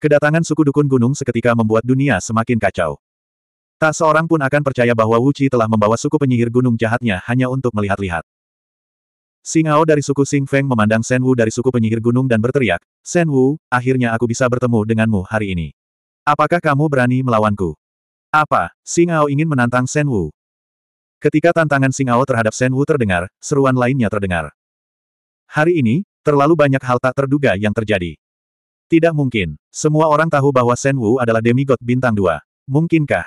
Kedatangan suku dukun gunung seketika membuat dunia semakin kacau. Tak seorang pun akan percaya bahwa Wu telah membawa suku penyihir gunung jahatnya hanya untuk melihat-lihat. Singao dari suku Sing Feng memandang Shen Wu dari suku penyihir gunung dan berteriak, "Shen Wu, akhirnya aku bisa bertemu denganmu hari ini. Apakah kamu berani melawanku? Apa, Singao ingin menantang Shen Wu? Ketika tantangan Singao terhadap Shen Wu terdengar, seruan lainnya terdengar. Hari ini, terlalu banyak hal tak terduga yang terjadi. Tidak mungkin. Semua orang tahu bahwa Shen Wu adalah demigod bintang dua. Mungkinkah?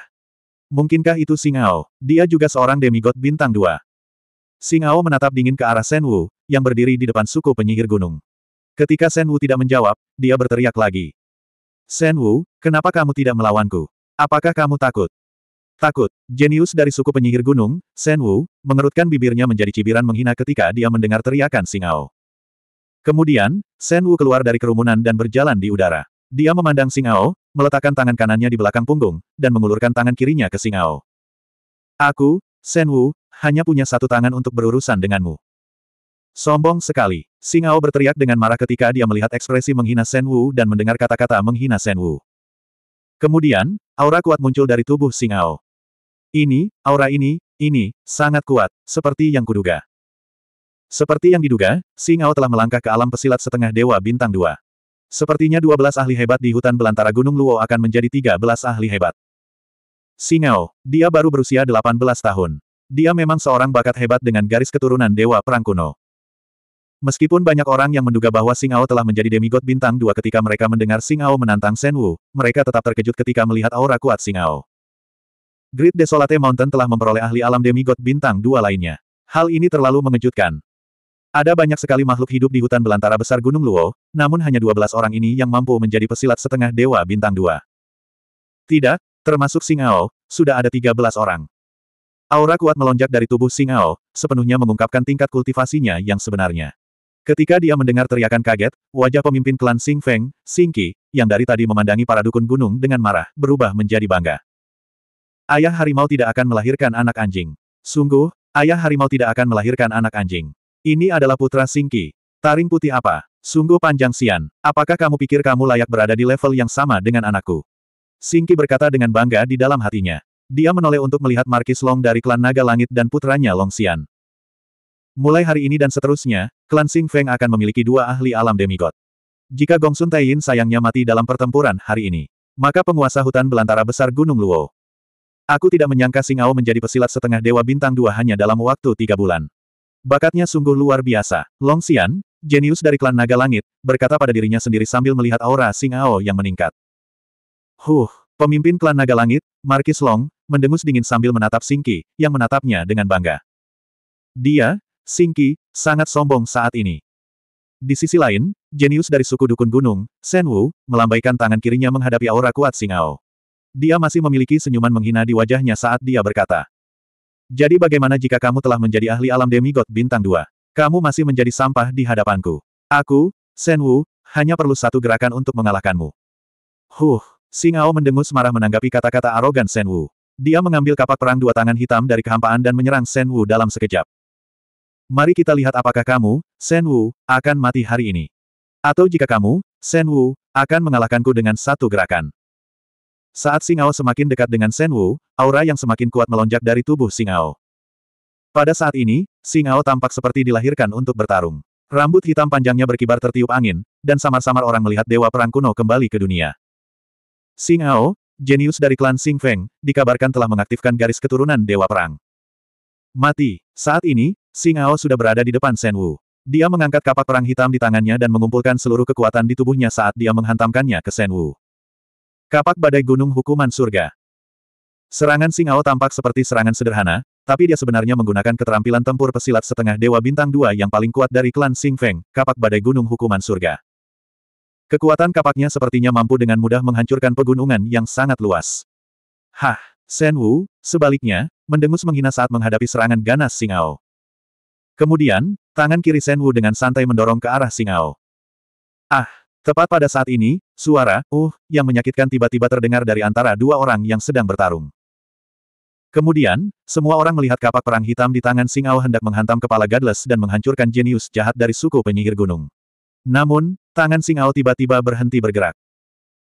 Mungkinkah itu Singao? Dia juga seorang demigod bintang dua. Singao menatap dingin ke arah Shen Wu, yang berdiri di depan suku penyihir gunung. Ketika Shen Wu tidak menjawab, dia berteriak lagi. Shen Wu, kenapa kamu tidak melawanku? Apakah kamu takut? Takut, jenius dari suku penyihir gunung, Shen Wu, mengerutkan bibirnya menjadi cibiran menghina ketika dia mendengar teriakan Singao. Kemudian, Shen Wu keluar dari kerumunan dan berjalan di udara. Dia memandang Singao, meletakkan tangan kanannya di belakang punggung, dan mengulurkan tangan kirinya ke Singao. Aku, Shen Wu, hanya punya satu tangan untuk berurusan denganmu. Sombong sekali. Singao berteriak dengan marah ketika dia melihat ekspresi menghina Shen Wu dan mendengar kata-kata menghina Shen Wu. Kemudian, aura kuat muncul dari tubuh Singao. Ini, aura ini, ini, sangat kuat, seperti yang kuduga. Seperti yang diduga, Singao telah melangkah ke alam pesilat setengah dewa bintang dua. Sepertinya 12 ahli hebat di hutan belantara Gunung Luo akan menjadi tiga belas ahli hebat. Singao, dia baru berusia delapan belas tahun. Dia memang seorang bakat hebat dengan garis keturunan dewa perang kuno. Meskipun banyak orang yang menduga bahwa Singao telah menjadi demigod bintang dua ketika mereka mendengar Singao menantang Shen Wu, mereka tetap terkejut ketika melihat aura kuat Singao. Great Desolate Mountain telah memperoleh ahli alam demigod bintang dua lainnya. Hal ini terlalu mengejutkan. Ada banyak sekali makhluk hidup di hutan belantara besar Gunung Luo, namun hanya 12 orang ini yang mampu menjadi pesilat setengah dewa bintang dua. Tidak, termasuk Singao, sudah ada 13 orang. Aura kuat melonjak dari tubuh Singao, sepenuhnya mengungkapkan tingkat kultivasinya yang sebenarnya. Ketika dia mendengar teriakan kaget, wajah pemimpin klan Sing Feng, Sing Ki, yang dari tadi memandangi para dukun gunung dengan marah, berubah menjadi bangga. Ayah harimau tidak akan melahirkan anak anjing. Sungguh, ayah harimau tidak akan melahirkan anak anjing. Ini adalah putra Singki. Taring putih apa? Sungguh panjang Sian. Apakah kamu pikir kamu layak berada di level yang sama dengan anakku? Singki berkata dengan bangga di dalam hatinya. Dia menoleh untuk melihat Markis Long dari klan Naga Langit dan putranya Long Sian. Mulai hari ini dan seterusnya, klan Sing Feng akan memiliki dua ahli alam demigod. Jika Gong Gongsun Taiyin sayangnya mati dalam pertempuran hari ini, maka penguasa hutan belantara besar Gunung Luo. Aku tidak menyangka Sing Ao menjadi pesilat setengah dewa bintang dua hanya dalam waktu tiga bulan. Bakatnya sungguh luar biasa. Long Xian, jenius dari klan Naga Langit, berkata pada dirinya sendiri sambil melihat aura Sing Ao yang meningkat. Huh, pemimpin klan Naga Langit, Markis Long, mendengus dingin sambil menatap Sing Singki, yang menatapnya dengan bangga. Dia, Sing Singki, sangat sombong saat ini. Di sisi lain, jenius dari suku Dukun Gunung, Sen Wu, melambaikan tangan kirinya menghadapi aura kuat Sing Ao. Dia masih memiliki senyuman menghina di wajahnya saat dia berkata, jadi bagaimana jika kamu telah menjadi ahli alam demigod bintang 2? Kamu masih menjadi sampah di hadapanku. Aku, Senwu, hanya perlu satu gerakan untuk mengalahkanmu. Huh, Singao mendengus marah menanggapi kata-kata arogan Senwu. Dia mengambil kapak perang dua tangan hitam dari kehampaan dan menyerang Senwu dalam sekejap. Mari kita lihat apakah kamu, Senwu, akan mati hari ini. Atau jika kamu, Senwu, akan mengalahkanku dengan satu gerakan. Saat Singao semakin dekat dengan Senwu, aura yang semakin kuat melonjak dari tubuh Singao. Pada saat ini, Singao tampak seperti dilahirkan untuk bertarung. Rambut hitam panjangnya berkibar tertiup angin, dan samar-samar orang melihat dewa perang kuno kembali ke dunia. Singao, jenius dari klan Sing Feng, dikabarkan telah mengaktifkan garis keturunan dewa perang. Mati. Saat ini, Singao sudah berada di depan Senwu. Dia mengangkat kapak perang hitam di tangannya dan mengumpulkan seluruh kekuatan di tubuhnya saat dia menghantamkannya ke Senwu. Kapak badai gunung hukuman surga. Serangan Singao tampak seperti serangan sederhana, tapi dia sebenarnya menggunakan keterampilan tempur pesilat setengah dewa bintang dua yang paling kuat dari klan Sing Feng, kapak badai gunung hukuman surga. Kekuatan kapaknya sepertinya mampu dengan mudah menghancurkan pegunungan yang sangat luas. Hah, Shen Wu, sebaliknya, mendengus menghina saat menghadapi serangan ganas Singao. Kemudian, tangan kiri Shen Wu dengan santai mendorong ke arah Singao. Ah, Tepat pada saat ini, suara, uh, yang menyakitkan tiba-tiba terdengar dari antara dua orang yang sedang bertarung. Kemudian, semua orang melihat kapak perang hitam di tangan Singao hendak menghantam kepala Godless dan menghancurkan jenius jahat dari suku penyihir gunung. Namun, tangan Singao tiba-tiba berhenti bergerak.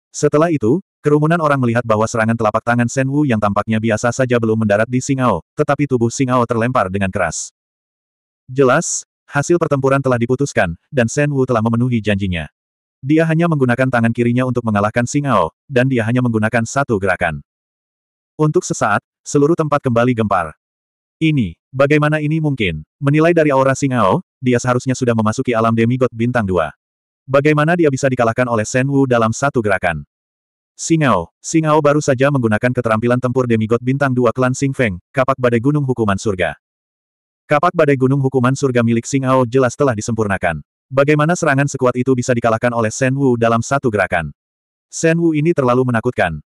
Setelah itu, kerumunan orang melihat bahwa serangan telapak tangan Shen Wu yang tampaknya biasa saja belum mendarat di Singao, tetapi tubuh Singao terlempar dengan keras. Jelas, hasil pertempuran telah diputuskan, dan Shen Wu telah memenuhi janjinya. Dia hanya menggunakan tangan kirinya untuk mengalahkan Singao, dan dia hanya menggunakan satu gerakan. Untuk sesaat, seluruh tempat kembali gempar. Ini, bagaimana ini mungkin? Menilai dari aura Singao, dia seharusnya sudah memasuki alam demigod bintang Dua. Bagaimana dia bisa dikalahkan oleh Shen Wu dalam satu gerakan? Singao, Singao baru saja menggunakan keterampilan tempur demigod bintang Dua klan Sing Feng, kapak badai gunung hukuman surga. Kapak badai gunung hukuman surga milik Singao jelas telah disempurnakan. Bagaimana serangan sekuat itu bisa dikalahkan oleh Shen Wu dalam satu gerakan? Shen Wu ini terlalu menakutkan.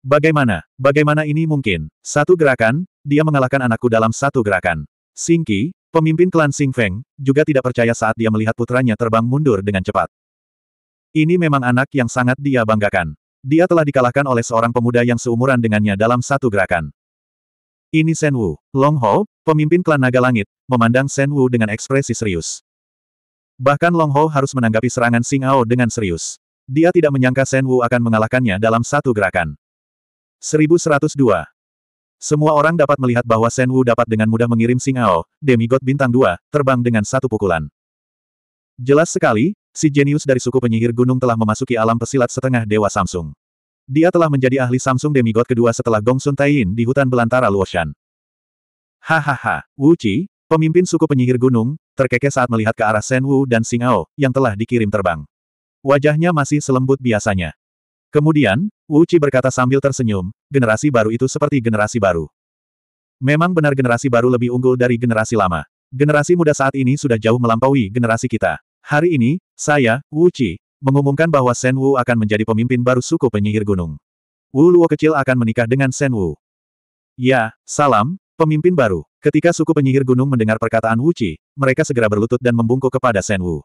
Bagaimana? Bagaimana ini mungkin? Satu gerakan, dia mengalahkan anakku dalam satu gerakan. Singki, pemimpin klan Sing Feng, juga tidak percaya saat dia melihat putranya terbang mundur dengan cepat. Ini memang anak yang sangat dia banggakan. Dia telah dikalahkan oleh seorang pemuda yang seumuran dengannya dalam satu gerakan. Ini Shen Wu. Long Ho, pemimpin klan Naga Langit, memandang Shen Wu dengan ekspresi serius. Bahkan Long Ho harus menanggapi serangan Sing Ao dengan serius. Dia tidak menyangka Shen Wu akan mengalahkannya dalam satu gerakan. 1102. Semua orang dapat melihat bahwa Shen Wu dapat dengan mudah mengirim Sing Ao, demigod bintang 2, terbang dengan satu pukulan. Jelas sekali, si jenius dari suku penyihir gunung telah memasuki alam pesilat setengah dewa Samsung. Dia telah menjadi ahli Samsung demigod kedua setelah Gong Sun Taiyin di hutan belantara Luoshan. Hahaha, Wu Qi, pemimpin suku penyihir gunung, terkekeh saat melihat ke arah Shen Wu dan Singao, yang telah dikirim terbang. Wajahnya masih selembut biasanya. Kemudian, Wu Qi berkata sambil tersenyum, generasi baru itu seperti generasi baru. Memang benar generasi baru lebih unggul dari generasi lama. Generasi muda saat ini sudah jauh melampaui generasi kita. Hari ini, saya, Wu Qi, mengumumkan bahwa Shen Wu akan menjadi pemimpin baru suku penyihir gunung. Wu Luo kecil akan menikah dengan Shen Wu. Ya, salam, pemimpin baru. Ketika suku penyihir gunung mendengar perkataan Wu Qi, mereka segera berlutut dan membungkuk kepada Shen Wu.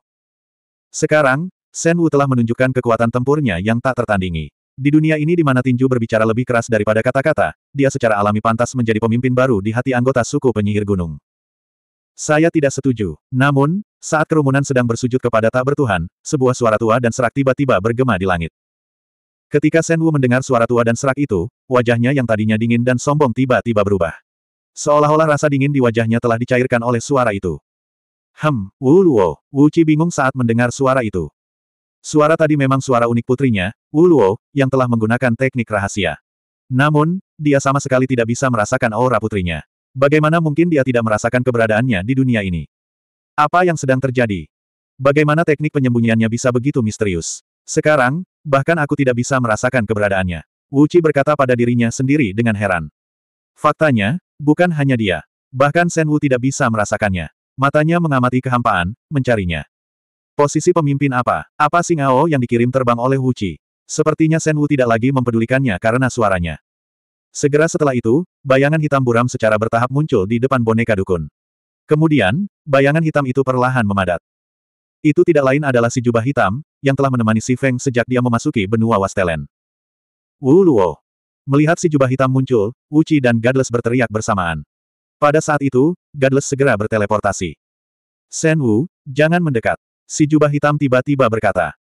Sekarang, Shen Wu telah menunjukkan kekuatan tempurnya yang tak tertandingi. Di dunia ini di mana tinju berbicara lebih keras daripada kata-kata, dia secara alami pantas menjadi pemimpin baru di hati anggota suku penyihir gunung. Saya tidak setuju. Namun, saat kerumunan sedang bersujud kepada tak bertuhan, sebuah suara tua dan serak tiba-tiba bergema di langit. Ketika Shen Wu mendengar suara tua dan serak itu, wajahnya yang tadinya dingin dan sombong tiba-tiba berubah. Seolah-olah rasa dingin di wajahnya telah dicairkan oleh suara itu. Hem, Wu Luo, Wu Qi bingung saat mendengar suara itu. Suara tadi memang suara unik putrinya, Wu Luo, yang telah menggunakan teknik rahasia. Namun, dia sama sekali tidak bisa merasakan aura putrinya. Bagaimana mungkin dia tidak merasakan keberadaannya di dunia ini? Apa yang sedang terjadi? Bagaimana teknik penyembunyiannya bisa begitu misterius? Sekarang, bahkan aku tidak bisa merasakan keberadaannya. Wu Qi berkata pada dirinya sendiri dengan heran. Faktanya, Bukan hanya dia. Bahkan Senwu tidak bisa merasakannya. Matanya mengamati kehampaan, mencarinya. Posisi pemimpin apa? Apa Singao yang dikirim terbang oleh Qi? Sepertinya Senwu tidak lagi mempedulikannya karena suaranya. Segera setelah itu, bayangan hitam buram secara bertahap muncul di depan boneka dukun. Kemudian, bayangan hitam itu perlahan memadat. Itu tidak lain adalah si jubah hitam, yang telah menemani Si Feng sejak dia memasuki benua Wastelen. Wu Luo. Melihat si jubah hitam muncul, Uchi dan Godless berteriak bersamaan. Pada saat itu, Godless segera berteleportasi. Shen Wu, jangan mendekat. Si jubah hitam tiba-tiba berkata.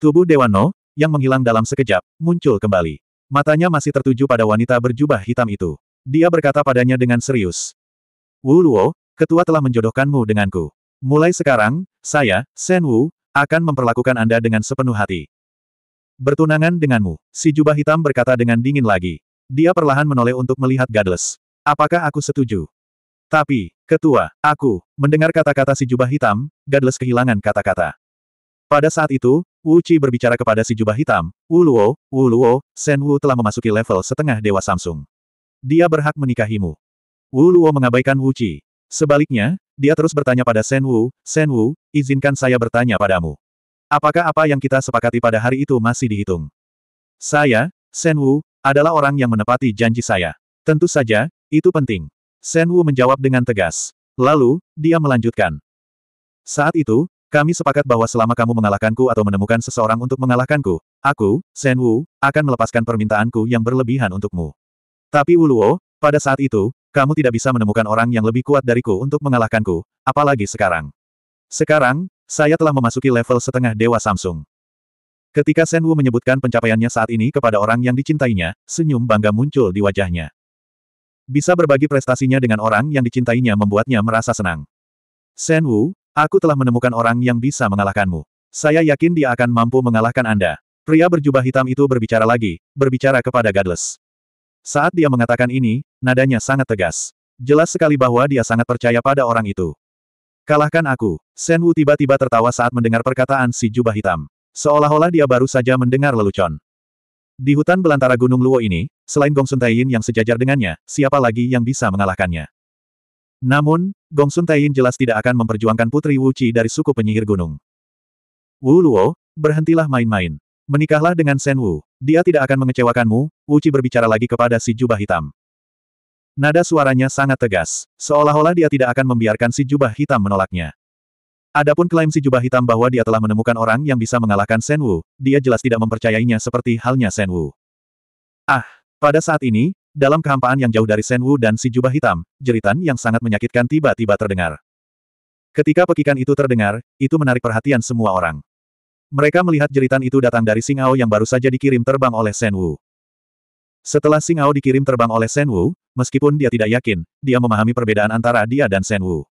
Tubuh Dewa No, yang menghilang dalam sekejap, muncul kembali. Matanya masih tertuju pada wanita berjubah hitam itu. Dia berkata padanya dengan serius. Wu Luo, ketua telah menjodohkanmu denganku. Mulai sekarang, saya, Shen Wu, akan memperlakukan Anda dengan sepenuh hati. Bertunangan denganmu, si jubah hitam berkata dengan dingin lagi. Dia perlahan menoleh untuk melihat Godless. Apakah aku setuju? Tapi, ketua, aku, mendengar kata-kata si jubah hitam, Godless kehilangan kata-kata. Pada saat itu, Wu Qi berbicara kepada si jubah hitam, Wu Luo, Wu Luo, Shen Wu telah memasuki level setengah Dewa Samsung. Dia berhak menikahimu. Wu Luo mengabaikan Wu Qi. Sebaliknya, dia terus bertanya pada Shen Wu, Shen Wu, izinkan saya bertanya padamu. Apakah apa yang kita sepakati pada hari itu masih dihitung? Saya, Sen Wu, adalah orang yang menepati janji saya. Tentu saja, itu penting. Sen Wu menjawab dengan tegas. Lalu, dia melanjutkan. Saat itu, kami sepakat bahwa selama kamu mengalahkanku atau menemukan seseorang untuk mengalahkanku, aku, Sen Wu, akan melepaskan permintaanku yang berlebihan untukmu. Tapi Wuluo, pada saat itu, kamu tidak bisa menemukan orang yang lebih kuat dariku untuk mengalahkanku, apalagi sekarang. Sekarang, saya telah memasuki level setengah Dewa Samsung. Ketika Wu menyebutkan pencapaiannya saat ini kepada orang yang dicintainya, senyum bangga muncul di wajahnya. Bisa berbagi prestasinya dengan orang yang dicintainya membuatnya merasa senang. Wu, aku telah menemukan orang yang bisa mengalahkanmu. Saya yakin dia akan mampu mengalahkan Anda. Pria berjubah hitam itu berbicara lagi, berbicara kepada Godless. Saat dia mengatakan ini, nadanya sangat tegas. Jelas sekali bahwa dia sangat percaya pada orang itu. Kalahkan aku. Sen Wu tiba-tiba tertawa saat mendengar perkataan si jubah hitam. Seolah-olah dia baru saja mendengar lelucon. Di hutan belantara Gunung Luo ini, selain Gong Gongsun Taiyin yang sejajar dengannya, siapa lagi yang bisa mengalahkannya? Namun, Gong Gongsun Taiyin jelas tidak akan memperjuangkan Putri Wu Qi dari suku penyihir gunung. Wu Luo, berhentilah main-main. Menikahlah dengan Sen Wu. Dia tidak akan mengecewakanmu, Wu Qi berbicara lagi kepada si jubah hitam. Nada suaranya sangat tegas, seolah-olah dia tidak akan membiarkan si jubah hitam menolaknya. Adapun klaim si jubah hitam bahwa dia telah menemukan orang yang bisa mengalahkan Sen Wu, dia jelas tidak mempercayainya seperti halnya Sen Wu. Ah, pada saat ini, dalam kehampaan yang jauh dari Sen Wu dan si jubah hitam, jeritan yang sangat menyakitkan tiba-tiba terdengar. Ketika pekikan itu terdengar, itu menarik perhatian semua orang. Mereka melihat jeritan itu datang dari Singao yang baru saja dikirim terbang oleh Sen Wu. Setelah Sing Ao dikirim terbang oleh Shen Wu, meskipun dia tidak yakin, dia memahami perbedaan antara dia dan Shen Wu.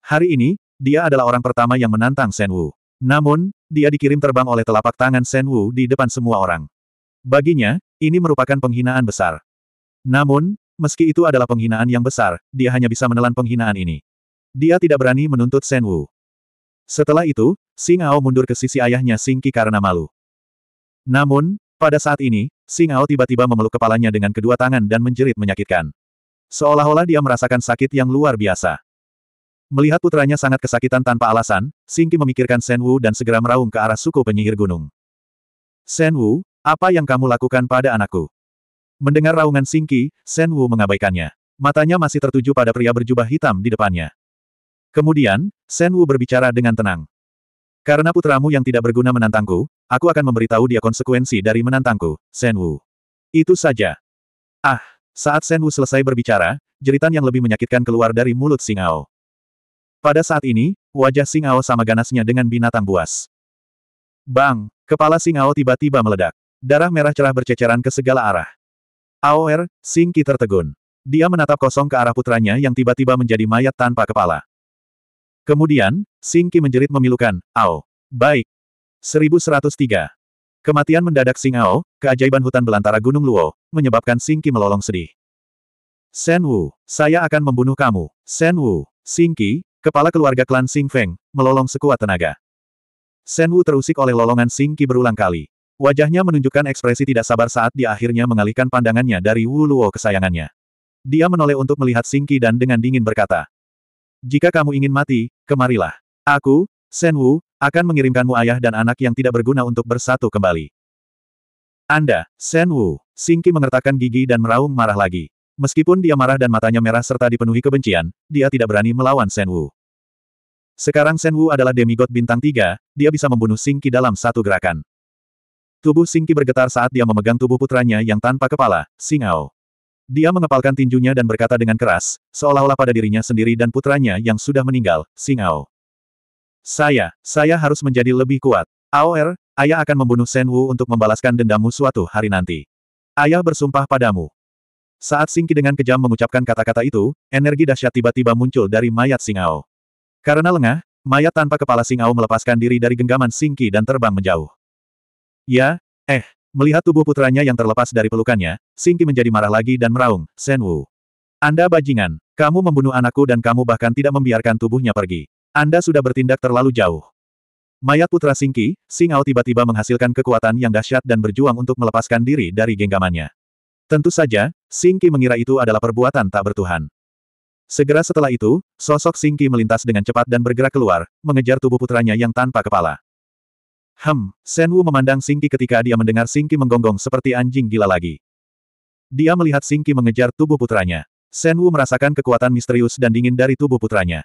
Hari ini, dia adalah orang pertama yang menantang Shen Wu. Namun, dia dikirim terbang oleh telapak tangan Shen Wu di depan semua orang. Baginya, ini merupakan penghinaan besar. Namun, meski itu adalah penghinaan yang besar, dia hanya bisa menelan penghinaan ini. Dia tidak berani menuntut Shen Wu. Setelah itu, Sing Ao mundur ke sisi ayahnya Sing Ki karena malu. Namun, pada saat ini, Singao tiba-tiba memeluk kepalanya dengan kedua tangan dan menjerit menyakitkan. Seolah-olah dia merasakan sakit yang luar biasa. Melihat putranya sangat kesakitan tanpa alasan, Singki memikirkan Sen Wu dan segera meraung ke arah suku penyihir gunung. Sen Wu, apa yang kamu lakukan pada anakku? Mendengar raungan Singki, Sen Wu mengabaikannya. Matanya masih tertuju pada pria berjubah hitam di depannya. Kemudian, Sen Wu berbicara dengan tenang. Karena putramu yang tidak berguna menantangku, aku akan memberitahu dia konsekuensi dari menantangku, Senwu. Itu saja. Ah, saat Senwu selesai berbicara, jeritan yang lebih menyakitkan keluar dari mulut Singao. Pada saat ini, wajah Singao sama ganasnya dengan binatang buas. Bang, kepala Singao tiba-tiba meledak. Darah merah cerah berceceran ke segala arah. Aoer, Singki tertegun. Dia menatap kosong ke arah putranya yang tiba-tiba menjadi mayat tanpa kepala. Kemudian, Singki menjerit memilukan, Ao. Baik. 1103. Kematian mendadak Sing Ao, keajaiban hutan belantara Gunung Luo, menyebabkan Singki melolong sedih. Sen Wu, saya akan membunuh kamu. Sen Wu, Singki, kepala keluarga klan Sing Feng, melolong sekuat tenaga. Sen Wu terusik oleh lolongan Singki berulang kali. Wajahnya menunjukkan ekspresi tidak sabar saat dia akhirnya mengalihkan pandangannya dari Wu Luo kesayangannya. Dia menoleh untuk melihat Singki dan dengan dingin berkata, jika kamu ingin mati, kemarilah. Aku, Sen Wu, akan mengirimkanmu ayah dan anak yang tidak berguna untuk bersatu kembali. Anda, Sen Wu, Singki mengertakkan gigi dan meraung marah lagi. Meskipun dia marah dan matanya merah serta dipenuhi kebencian, dia tidak berani melawan Sen Wu. Sekarang Sen Wu adalah demigod bintang tiga, dia bisa membunuh Singki dalam satu gerakan. Tubuh Singki bergetar saat dia memegang tubuh putranya yang tanpa kepala, Singao. Dia mengepalkan tinjunya dan berkata dengan keras, seolah-olah pada dirinya sendiri dan putranya yang sudah meninggal, Singao. Saya, saya harus menjadi lebih kuat. Aor, er, ayah akan membunuh Senwu untuk membalaskan dendammu suatu hari nanti. Ayah bersumpah padamu. Saat Singki dengan kejam mengucapkan kata-kata itu, energi dahsyat tiba-tiba muncul dari mayat Singao. Karena lengah, mayat tanpa kepala Singao melepaskan diri dari genggaman Singki dan terbang menjauh. Ya, eh, Melihat tubuh putranya yang terlepas dari pelukannya, Singki menjadi marah lagi dan meraung, Sen Wu. Anda bajingan, kamu membunuh anakku dan kamu bahkan tidak membiarkan tubuhnya pergi. Anda sudah bertindak terlalu jauh. Mayat putra Singki, Singao tiba-tiba menghasilkan kekuatan yang dahsyat dan berjuang untuk melepaskan diri dari genggamannya. Tentu saja, Singki mengira itu adalah perbuatan tak bertuhan. Segera setelah itu, sosok Singki melintas dengan cepat dan bergerak keluar, mengejar tubuh putranya yang tanpa kepala. Hem, Wu memandang Singki ketika dia mendengar Singki menggonggong seperti anjing gila lagi. Dia melihat Singki mengejar tubuh putranya. Wu merasakan kekuatan misterius dan dingin dari tubuh putranya.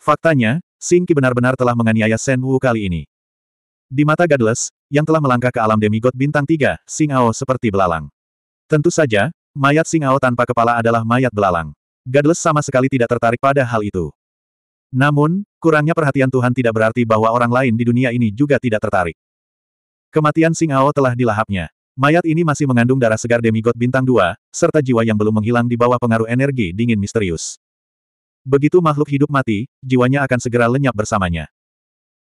Faktanya, Singki benar-benar telah menganiaya Wu kali ini. Di mata Godless, yang telah melangkah ke alam demigod bintang tiga, Singao seperti belalang. Tentu saja, mayat Singao tanpa kepala adalah mayat belalang. Godless sama sekali tidak tertarik pada hal itu. Namun, kurangnya perhatian Tuhan tidak berarti bahwa orang lain di dunia ini juga tidak tertarik. Kematian Singao telah dilahapnya. Mayat ini masih mengandung darah segar demigod bintang dua, serta jiwa yang belum menghilang di bawah pengaruh energi dingin misterius. Begitu makhluk hidup mati, jiwanya akan segera lenyap bersamanya.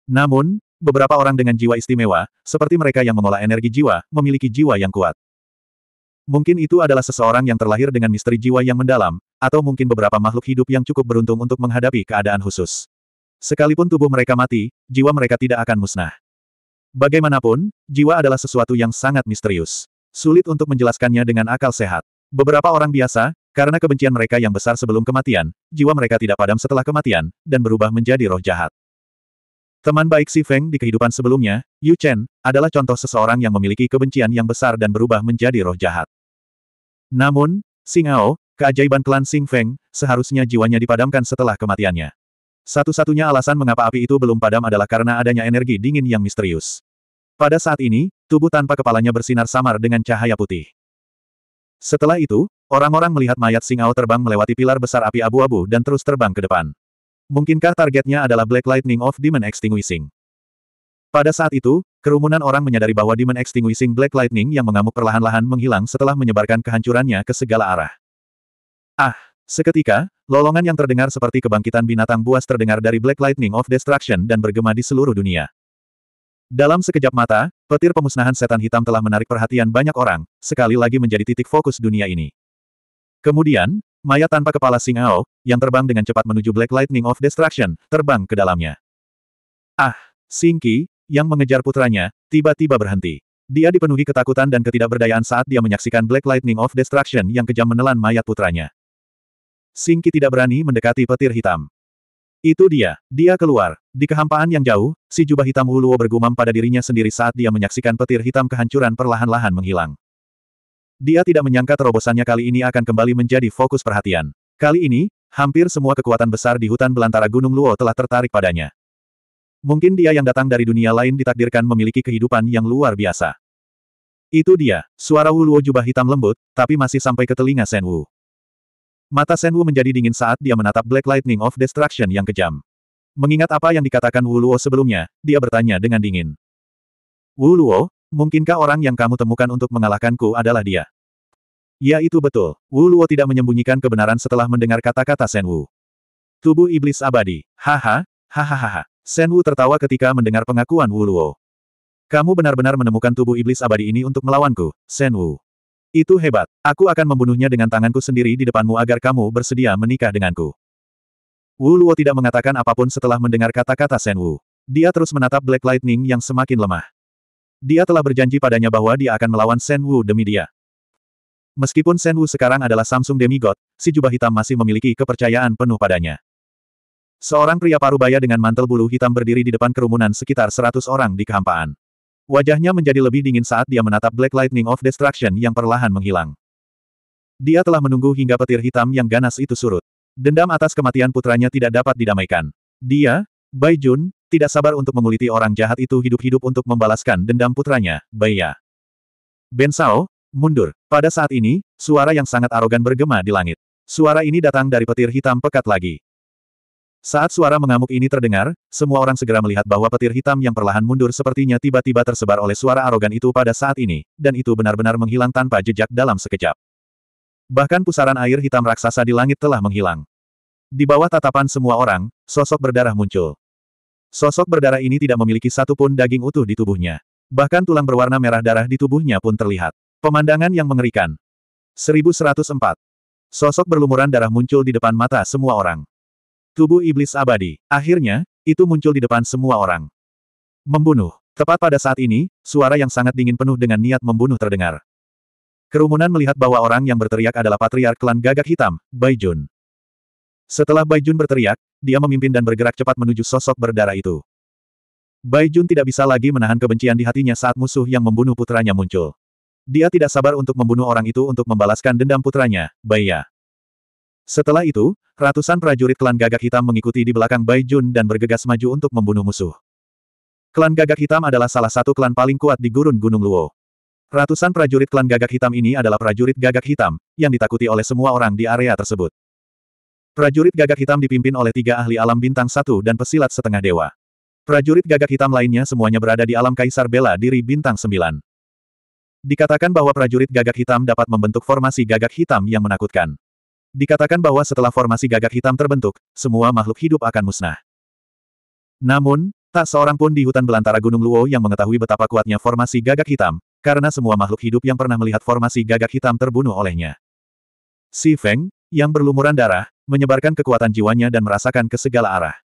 Namun, beberapa orang dengan jiwa istimewa, seperti mereka yang mengolah energi jiwa, memiliki jiwa yang kuat. Mungkin itu adalah seseorang yang terlahir dengan misteri jiwa yang mendalam, atau mungkin beberapa makhluk hidup yang cukup beruntung untuk menghadapi keadaan khusus. Sekalipun tubuh mereka mati, jiwa mereka tidak akan musnah. Bagaimanapun, jiwa adalah sesuatu yang sangat misterius. Sulit untuk menjelaskannya dengan akal sehat. Beberapa orang biasa, karena kebencian mereka yang besar sebelum kematian, jiwa mereka tidak padam setelah kematian, dan berubah menjadi roh jahat. Teman baik Si Feng di kehidupan sebelumnya, Yu Chen, adalah contoh seseorang yang memiliki kebencian yang besar dan berubah menjadi roh jahat. Namun, Singao, keajaiban klan Sing Feng, seharusnya jiwanya dipadamkan setelah kematiannya. Satu-satunya alasan mengapa api itu belum padam adalah karena adanya energi dingin yang misterius. Pada saat ini, tubuh tanpa kepalanya bersinar samar dengan cahaya putih. Setelah itu, orang-orang melihat mayat Singao terbang melewati pilar besar api abu-abu dan terus terbang ke depan. Mungkinkah targetnya adalah Black Lightning of Demon Extinguishing? Pada saat itu, kerumunan orang menyadari bahwa Demon Extinguishing Black Lightning yang mengamuk perlahan-lahan menghilang setelah menyebarkan kehancurannya ke segala arah. Ah! Seketika, lolongan yang terdengar seperti kebangkitan binatang buas terdengar dari Black Lightning of Destruction dan bergema di seluruh dunia. Dalam sekejap mata, petir pemusnahan setan hitam telah menarik perhatian banyak orang, sekali lagi menjadi titik fokus dunia ini. Kemudian, mayat tanpa kepala Singao, yang terbang dengan cepat menuju Black Lightning of Destruction, terbang ke dalamnya. Ah! Singki, yang mengejar putranya, tiba-tiba berhenti. Dia dipenuhi ketakutan dan ketidakberdayaan saat dia menyaksikan Black Lightning of Destruction yang kejam menelan mayat putranya. Singki tidak berani mendekati petir hitam. Itu dia, dia keluar. Di kehampaan yang jauh, si jubah hitam Wuluo bergumam pada dirinya sendiri saat dia menyaksikan petir hitam kehancuran perlahan-lahan menghilang. Dia tidak menyangka terobosannya kali ini akan kembali menjadi fokus perhatian. Kali ini, hampir semua kekuatan besar di hutan belantara Gunung Luo telah tertarik padanya. Mungkin dia yang datang dari dunia lain ditakdirkan memiliki kehidupan yang luar biasa. Itu dia, suara Wu Luo jubah hitam lembut, tapi masih sampai ke telinga Sen Wu. Mata Sen Wu menjadi dingin saat dia menatap Black Lightning of Destruction yang kejam. Mengingat apa yang dikatakan Wu Luo sebelumnya, dia bertanya dengan dingin. Wu Luo, mungkinkah orang yang kamu temukan untuk mengalahkanku adalah dia? Ya itu betul, Wu Luo tidak menyembunyikan kebenaran setelah mendengar kata-kata Sen Wu. Tubuh iblis abadi, haha, hahaha. Wu tertawa ketika mendengar pengakuan Wu Luo. Kamu benar-benar menemukan tubuh iblis abadi ini untuk melawanku, Wu. Itu hebat. Aku akan membunuhnya dengan tanganku sendiri di depanmu agar kamu bersedia menikah denganku. Wu Luo tidak mengatakan apapun setelah mendengar kata-kata Wu. Dia terus menatap Black Lightning yang semakin lemah. Dia telah berjanji padanya bahwa dia akan melawan Wu demi dia. Meskipun Wu sekarang adalah Samsung Demigod, si jubah hitam masih memiliki kepercayaan penuh padanya. Seorang pria parubaya dengan mantel bulu hitam berdiri di depan kerumunan sekitar 100 orang di kehampaan. Wajahnya menjadi lebih dingin saat dia menatap Black Lightning of Destruction yang perlahan menghilang. Dia telah menunggu hingga petir hitam yang ganas itu surut. Dendam atas kematian putranya tidak dapat didamaikan. Dia, Bai Jun, tidak sabar untuk menguliti orang jahat itu hidup-hidup untuk membalaskan dendam putranya, Ya. Ben Sao, mundur. Pada saat ini, suara yang sangat arogan bergema di langit. Suara ini datang dari petir hitam pekat lagi. Saat suara mengamuk ini terdengar, semua orang segera melihat bahwa petir hitam yang perlahan mundur sepertinya tiba-tiba tersebar oleh suara arogan itu pada saat ini, dan itu benar-benar menghilang tanpa jejak dalam sekejap. Bahkan pusaran air hitam raksasa di langit telah menghilang. Di bawah tatapan semua orang, sosok berdarah muncul. Sosok berdarah ini tidak memiliki satupun daging utuh di tubuhnya. Bahkan tulang berwarna merah darah di tubuhnya pun terlihat. Pemandangan yang mengerikan. 1104. Sosok berlumuran darah muncul di depan mata semua orang. Tubuh iblis abadi. Akhirnya, itu muncul di depan semua orang. Membunuh. Tepat pada saat ini, suara yang sangat dingin penuh dengan niat membunuh terdengar. Kerumunan melihat bahwa orang yang berteriak adalah patriark klan gagak hitam, Bai Jun. Setelah Bai Jun berteriak, dia memimpin dan bergerak cepat menuju sosok berdarah itu. Bai Jun tidak bisa lagi menahan kebencian di hatinya saat musuh yang membunuh putranya muncul. Dia tidak sabar untuk membunuh orang itu untuk membalaskan dendam putranya, Bai Ya. Setelah itu, ratusan prajurit klan gagak hitam mengikuti di belakang Bai Jun dan bergegas maju untuk membunuh musuh. Klan gagak hitam adalah salah satu klan paling kuat di gurun Gunung Luo. Ratusan prajurit klan gagak hitam ini adalah prajurit gagak hitam, yang ditakuti oleh semua orang di area tersebut. Prajurit gagak hitam dipimpin oleh tiga ahli alam bintang satu dan pesilat setengah dewa. Prajurit gagak hitam lainnya semuanya berada di alam kaisar bela diri bintang sembilan. Dikatakan bahwa prajurit gagak hitam dapat membentuk formasi gagak hitam yang menakutkan. Dikatakan bahwa setelah formasi gagak hitam terbentuk, semua makhluk hidup akan musnah. Namun, tak seorang pun di hutan belantara Gunung Luo yang mengetahui betapa kuatnya formasi gagak hitam, karena semua makhluk hidup yang pernah melihat formasi gagak hitam terbunuh olehnya. Si Feng, yang berlumuran darah, menyebarkan kekuatan jiwanya dan merasakan ke segala arah.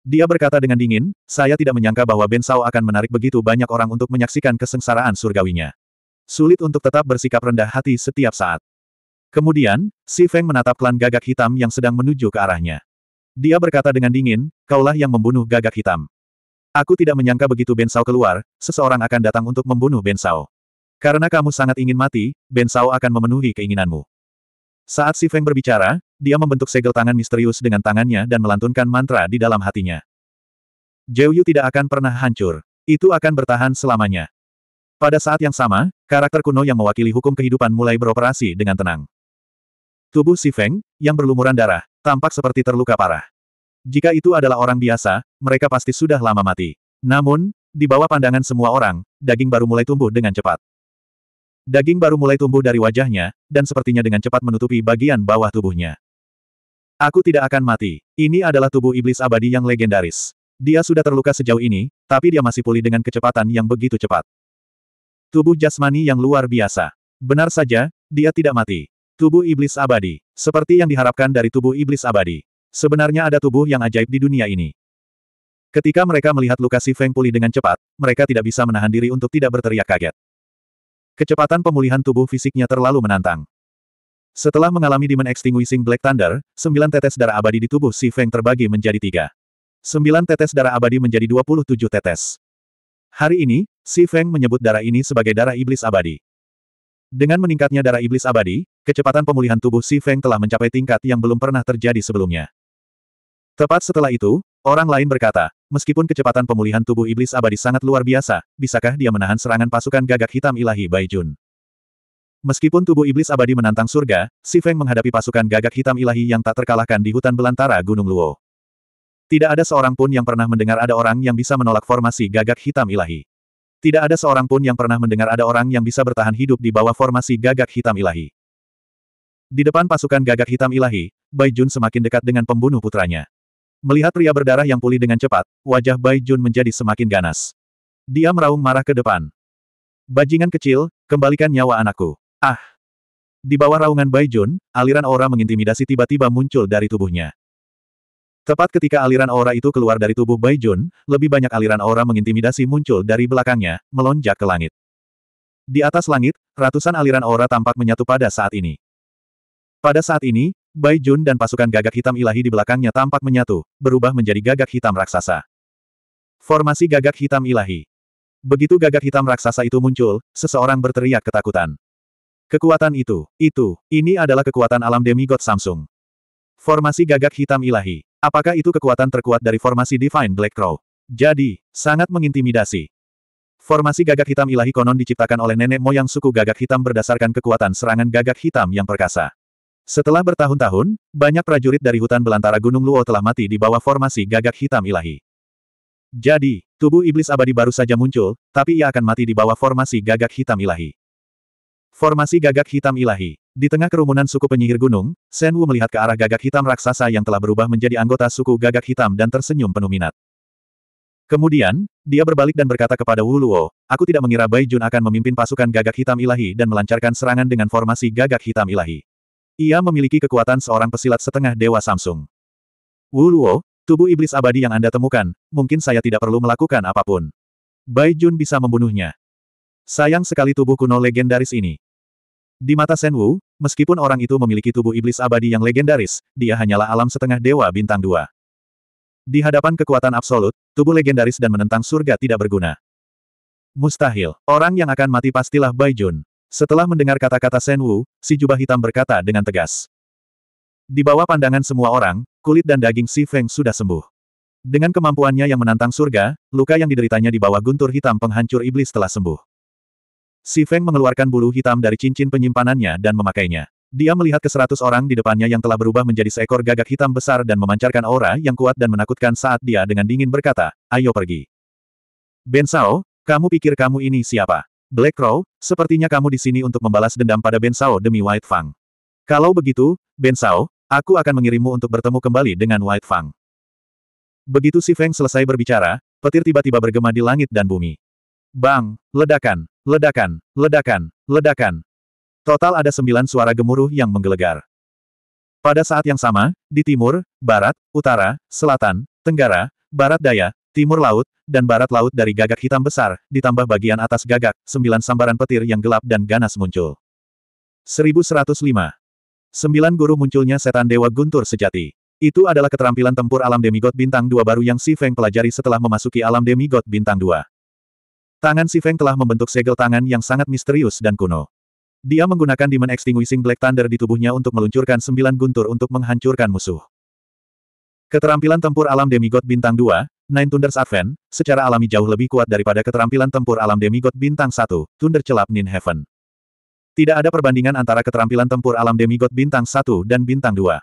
Dia berkata dengan dingin, saya tidak menyangka bahwa Ben Sao akan menarik begitu banyak orang untuk menyaksikan kesengsaraan surgawinya. Sulit untuk tetap bersikap rendah hati setiap saat. Kemudian, Si Feng menatap klan gagak hitam yang sedang menuju ke arahnya. Dia berkata dengan dingin, kaulah yang membunuh gagak hitam. Aku tidak menyangka begitu Ben Sao keluar, seseorang akan datang untuk membunuh Ben Sao. Karena kamu sangat ingin mati, Ben Sao akan memenuhi keinginanmu. Saat Si Feng berbicara, dia membentuk segel tangan misterius dengan tangannya dan melantunkan mantra di dalam hatinya. Yu tidak akan pernah hancur. Itu akan bertahan selamanya. Pada saat yang sama, karakter kuno yang mewakili hukum kehidupan mulai beroperasi dengan tenang. Tubuh Si Feng, yang berlumuran darah, tampak seperti terluka parah. Jika itu adalah orang biasa, mereka pasti sudah lama mati. Namun, di bawah pandangan semua orang, daging baru mulai tumbuh dengan cepat. Daging baru mulai tumbuh dari wajahnya, dan sepertinya dengan cepat menutupi bagian bawah tubuhnya. Aku tidak akan mati. Ini adalah tubuh iblis abadi yang legendaris. Dia sudah terluka sejauh ini, tapi dia masih pulih dengan kecepatan yang begitu cepat. Tubuh jasmani yang luar biasa. Benar saja, dia tidak mati. Tubuh Iblis Abadi. Seperti yang diharapkan dari tubuh Iblis Abadi. Sebenarnya ada tubuh yang ajaib di dunia ini. Ketika mereka melihat luka si Feng pulih dengan cepat, mereka tidak bisa menahan diri untuk tidak berteriak kaget. Kecepatan pemulihan tubuh fisiknya terlalu menantang. Setelah mengalami Demon Extinguishing Black Thunder, sembilan tetes darah abadi di tubuh si Feng terbagi menjadi tiga. Sembilan tetes darah abadi menjadi dua puluh tujuh tetes. Hari ini, si Feng menyebut darah ini sebagai darah iblis abadi. Dengan meningkatnya darah iblis abadi, kecepatan pemulihan tubuh Si Feng telah mencapai tingkat yang belum pernah terjadi sebelumnya. Tepat setelah itu, orang lain berkata, meskipun kecepatan pemulihan tubuh iblis abadi sangat luar biasa, bisakah dia menahan serangan pasukan gagak hitam ilahi Bai Jun? Meskipun tubuh iblis abadi menantang surga, Si Feng menghadapi pasukan gagak hitam ilahi yang tak terkalahkan di hutan belantara Gunung Luo. Tidak ada seorang pun yang pernah mendengar ada orang yang bisa menolak formasi gagak hitam ilahi. Tidak ada seorang pun yang pernah mendengar ada orang yang bisa bertahan hidup di bawah formasi gagak hitam ilahi. Di depan pasukan gagak hitam ilahi, Bai Jun semakin dekat dengan pembunuh putranya. Melihat pria berdarah yang pulih dengan cepat, wajah Bai Jun menjadi semakin ganas. Dia meraung marah ke depan. Bajingan kecil, kembalikan nyawa anakku. Ah! Di bawah raungan Bai Jun, aliran aura mengintimidasi tiba-tiba muncul dari tubuhnya. Tepat ketika aliran aura itu keluar dari tubuh Bai Jun, lebih banyak aliran aura mengintimidasi muncul dari belakangnya, melonjak ke langit. Di atas langit, ratusan aliran aura tampak menyatu pada saat ini. Pada saat ini, Bai Jun dan pasukan gagak hitam ilahi di belakangnya tampak menyatu, berubah menjadi gagak hitam raksasa. Formasi gagak hitam ilahi. Begitu gagak hitam raksasa itu muncul, seseorang berteriak ketakutan. Kekuatan itu, itu, ini adalah kekuatan alam demigod Samsung. Formasi gagak hitam ilahi. Apakah itu kekuatan terkuat dari formasi Divine Black Crow? Jadi, sangat mengintimidasi. Formasi gagak hitam ilahi konon diciptakan oleh nenek moyang suku gagak hitam berdasarkan kekuatan serangan gagak hitam yang perkasa. Setelah bertahun-tahun, banyak prajurit dari hutan belantara Gunung Luo telah mati di bawah formasi gagak hitam ilahi. Jadi, tubuh iblis abadi baru saja muncul, tapi ia akan mati di bawah formasi gagak hitam ilahi. Formasi gagak hitam ilahi. Di tengah kerumunan suku penyihir gunung, Sen Wu melihat ke arah gagak hitam raksasa yang telah berubah menjadi anggota suku gagak hitam dan tersenyum penuh minat. Kemudian, dia berbalik dan berkata kepada Wu Luo, aku tidak mengira Bai Jun akan memimpin pasukan gagak hitam ilahi dan melancarkan serangan dengan formasi gagak hitam ilahi. Ia memiliki kekuatan seorang pesilat setengah dewa Samsung. Wu Luo, tubuh iblis abadi yang Anda temukan, mungkin saya tidak perlu melakukan apapun. Bai Jun bisa membunuhnya. Sayang sekali tubuh kuno legendaris ini. Di mata Senwu, meskipun orang itu memiliki tubuh iblis abadi yang legendaris, dia hanyalah alam setengah dewa bintang dua. Di hadapan kekuatan absolut, tubuh legendaris dan menentang surga tidak berguna. Mustahil, orang yang akan mati pastilah Bai Jun. Setelah mendengar kata-kata Senwu, si jubah hitam berkata dengan tegas. Di bawah pandangan semua orang, kulit dan daging Si Feng sudah sembuh. Dengan kemampuannya yang menantang surga, luka yang dideritanya di bawah guntur hitam penghancur iblis telah sembuh. Si Feng mengeluarkan bulu hitam dari cincin penyimpanannya dan memakainya. Dia melihat ke seratus orang di depannya yang telah berubah menjadi seekor gagak hitam besar dan memancarkan aura yang kuat dan menakutkan saat dia dengan dingin berkata, ayo pergi. Ben Sao, kamu pikir kamu ini siapa? Black Crow, sepertinya kamu di sini untuk membalas dendam pada Ben Sao demi White Fang. Kalau begitu, Ben Sao, aku akan mengirimmu untuk bertemu kembali dengan White Fang. Begitu si Feng selesai berbicara, petir tiba-tiba bergema di langit dan bumi. Bang, ledakan, ledakan, ledakan, ledakan. Total ada sembilan suara gemuruh yang menggelegar. Pada saat yang sama, di timur, barat, utara, selatan, tenggara, barat daya, timur laut, dan barat laut dari gagak hitam besar, ditambah bagian atas gagak, sembilan sambaran petir yang gelap dan ganas muncul. 1105. Sembilan guru munculnya setan dewa guntur sejati. Itu adalah keterampilan tempur alam demigod bintang dua baru yang Si Feng pelajari setelah memasuki alam demigod bintang dua. Tangan Si Feng telah membentuk segel tangan yang sangat misterius dan kuno. Dia menggunakan Demon Extinguishing Black Thunder di tubuhnya untuk meluncurkan sembilan guntur untuk menghancurkan musuh. Keterampilan tempur alam demigod bintang 2, Nine Thunders Advent, secara alami jauh lebih kuat daripada keterampilan tempur alam demigod bintang 1, Thunder Celap Nin Heaven. Tidak ada perbandingan antara keterampilan tempur alam demigod bintang 1 dan bintang 2.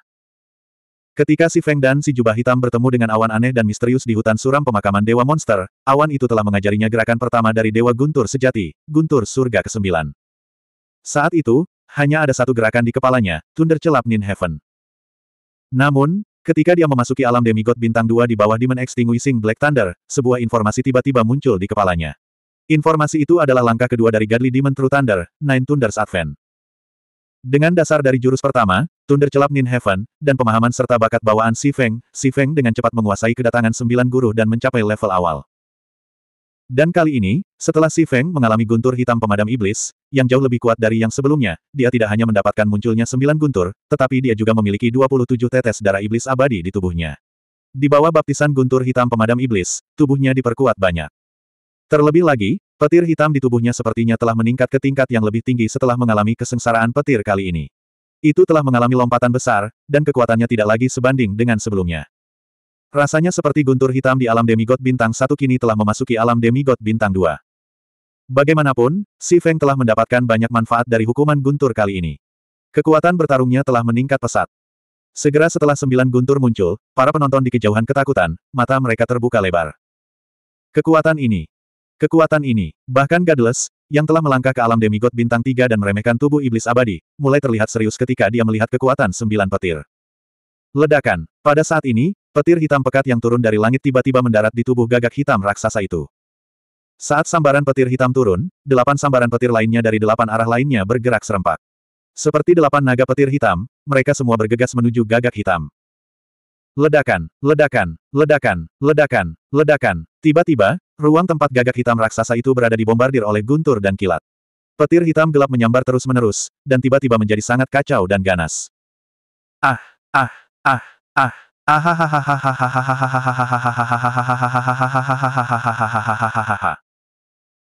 Ketika si Feng dan si jubah hitam bertemu dengan awan aneh dan misterius di hutan suram pemakaman Dewa Monster, awan itu telah mengajarinya gerakan pertama dari Dewa Guntur sejati, Guntur Surga ke-9. Saat itu, hanya ada satu gerakan di kepalanya, Thunder Celap Nin Heaven. Namun, ketika dia memasuki alam demigod bintang dua di bawah Demon Extinguishing Black Thunder, sebuah informasi tiba-tiba muncul di kepalanya. Informasi itu adalah langkah kedua dari Godly Demon True Thunder, Nine Thunders Advent. Dengan dasar dari jurus pertama, Tunder Celap Nin Heaven, dan pemahaman serta bakat bawaan Si Feng, Si Feng dengan cepat menguasai kedatangan sembilan guru dan mencapai level awal. Dan kali ini, setelah Si Feng mengalami guntur hitam pemadam iblis, yang jauh lebih kuat dari yang sebelumnya, dia tidak hanya mendapatkan munculnya sembilan guntur, tetapi dia juga memiliki 27 tetes darah iblis abadi di tubuhnya. Di bawah baptisan guntur hitam pemadam iblis, tubuhnya diperkuat banyak. Terlebih lagi, petir hitam di tubuhnya sepertinya telah meningkat ke tingkat yang lebih tinggi setelah mengalami kesengsaraan petir kali ini. Itu telah mengalami lompatan besar, dan kekuatannya tidak lagi sebanding dengan sebelumnya. Rasanya seperti guntur hitam di alam demigod bintang satu kini telah memasuki alam demigod bintang dua. Bagaimanapun, Si Feng telah mendapatkan banyak manfaat dari hukuman guntur kali ini. Kekuatan bertarungnya telah meningkat pesat. Segera setelah sembilan guntur muncul, para penonton di kejauhan ketakutan, mata mereka terbuka lebar. Kekuatan ini, Kekuatan ini, bahkan Godless, yang telah melangkah ke alam demigod bintang tiga dan meremehkan tubuh iblis abadi, mulai terlihat serius ketika dia melihat kekuatan sembilan petir. Ledakan. Pada saat ini, petir hitam pekat yang turun dari langit tiba-tiba mendarat di tubuh gagak hitam raksasa itu. Saat sambaran petir hitam turun, delapan sambaran petir lainnya dari delapan arah lainnya bergerak serempak. Seperti delapan naga petir hitam, mereka semua bergegas menuju gagak hitam. Ledakan, ledakan, ledakan, ledakan, ledakan. Tiba-tiba, ruang tempat gagak hitam raksasa itu berada dibombardir oleh guntur dan kilat. Petir hitam gelap menyambar terus-menerus, dan tiba-tiba menjadi sangat kacau dan ganas. Ah, ah, ah, ah.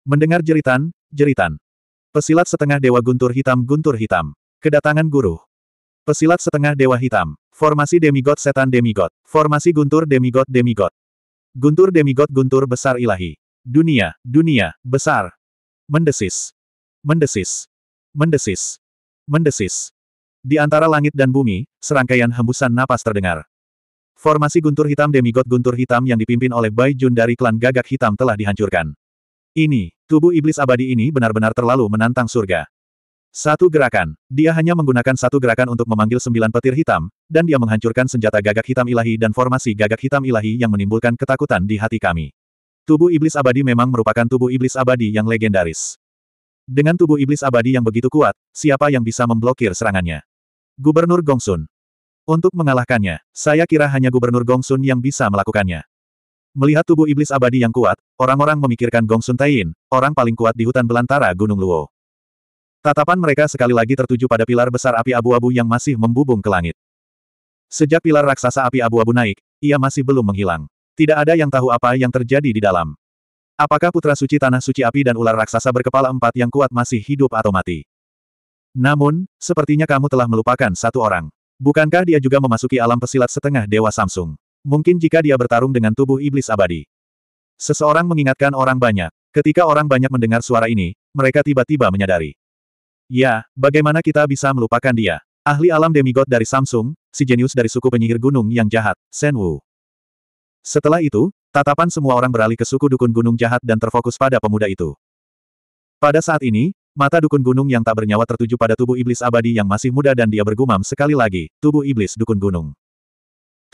Mendengar jeritan, jeritan. Pesilat setengah dewa guntur hitam guntur hitam. Kedatangan guru. Pesilat setengah dewa hitam. Formasi demigod setan demigod. Formasi guntur demigod demigod. Guntur demigod guntur besar ilahi. Dunia, dunia, besar. Mendesis. Mendesis. Mendesis. Mendesis. Di antara langit dan bumi, serangkaian hembusan napas terdengar. Formasi guntur hitam demigod guntur hitam yang dipimpin oleh Bai Jun dari klan gagak hitam telah dihancurkan. Ini, tubuh iblis abadi ini benar-benar terlalu menantang surga. Satu gerakan. Dia hanya menggunakan satu gerakan untuk memanggil sembilan petir hitam, dan dia menghancurkan senjata gagak hitam ilahi dan formasi gagak hitam ilahi yang menimbulkan ketakutan di hati kami. Tubuh iblis abadi memang merupakan tubuh iblis abadi yang legendaris. Dengan tubuh iblis abadi yang begitu kuat, siapa yang bisa memblokir serangannya? Gubernur Gongsun. Untuk mengalahkannya, saya kira hanya Gubernur Gongsun yang bisa melakukannya. Melihat tubuh iblis abadi yang kuat, orang-orang memikirkan Gongsun Taiyin, orang paling kuat di hutan belantara Gunung Luo. Tatapan mereka sekali lagi tertuju pada pilar besar api abu-abu yang masih membubung ke langit. Sejak pilar raksasa api abu-abu naik, ia masih belum menghilang. Tidak ada yang tahu apa yang terjadi di dalam. Apakah putra suci tanah suci api dan ular raksasa berkepala empat yang kuat masih hidup atau mati? Namun, sepertinya kamu telah melupakan satu orang. Bukankah dia juga memasuki alam pesilat setengah dewa Samsung? Mungkin jika dia bertarung dengan tubuh iblis abadi. Seseorang mengingatkan orang banyak. Ketika orang banyak mendengar suara ini, mereka tiba-tiba menyadari. Ya, bagaimana kita bisa melupakan dia? Ahli alam demigod dari Samsung, si jenius dari suku penyihir gunung yang jahat, Sen Wu. Setelah itu, tatapan semua orang beralih ke suku dukun gunung jahat dan terfokus pada pemuda itu. Pada saat ini, mata dukun gunung yang tak bernyawa tertuju pada tubuh iblis abadi yang masih muda dan dia bergumam sekali lagi, tubuh iblis dukun gunung.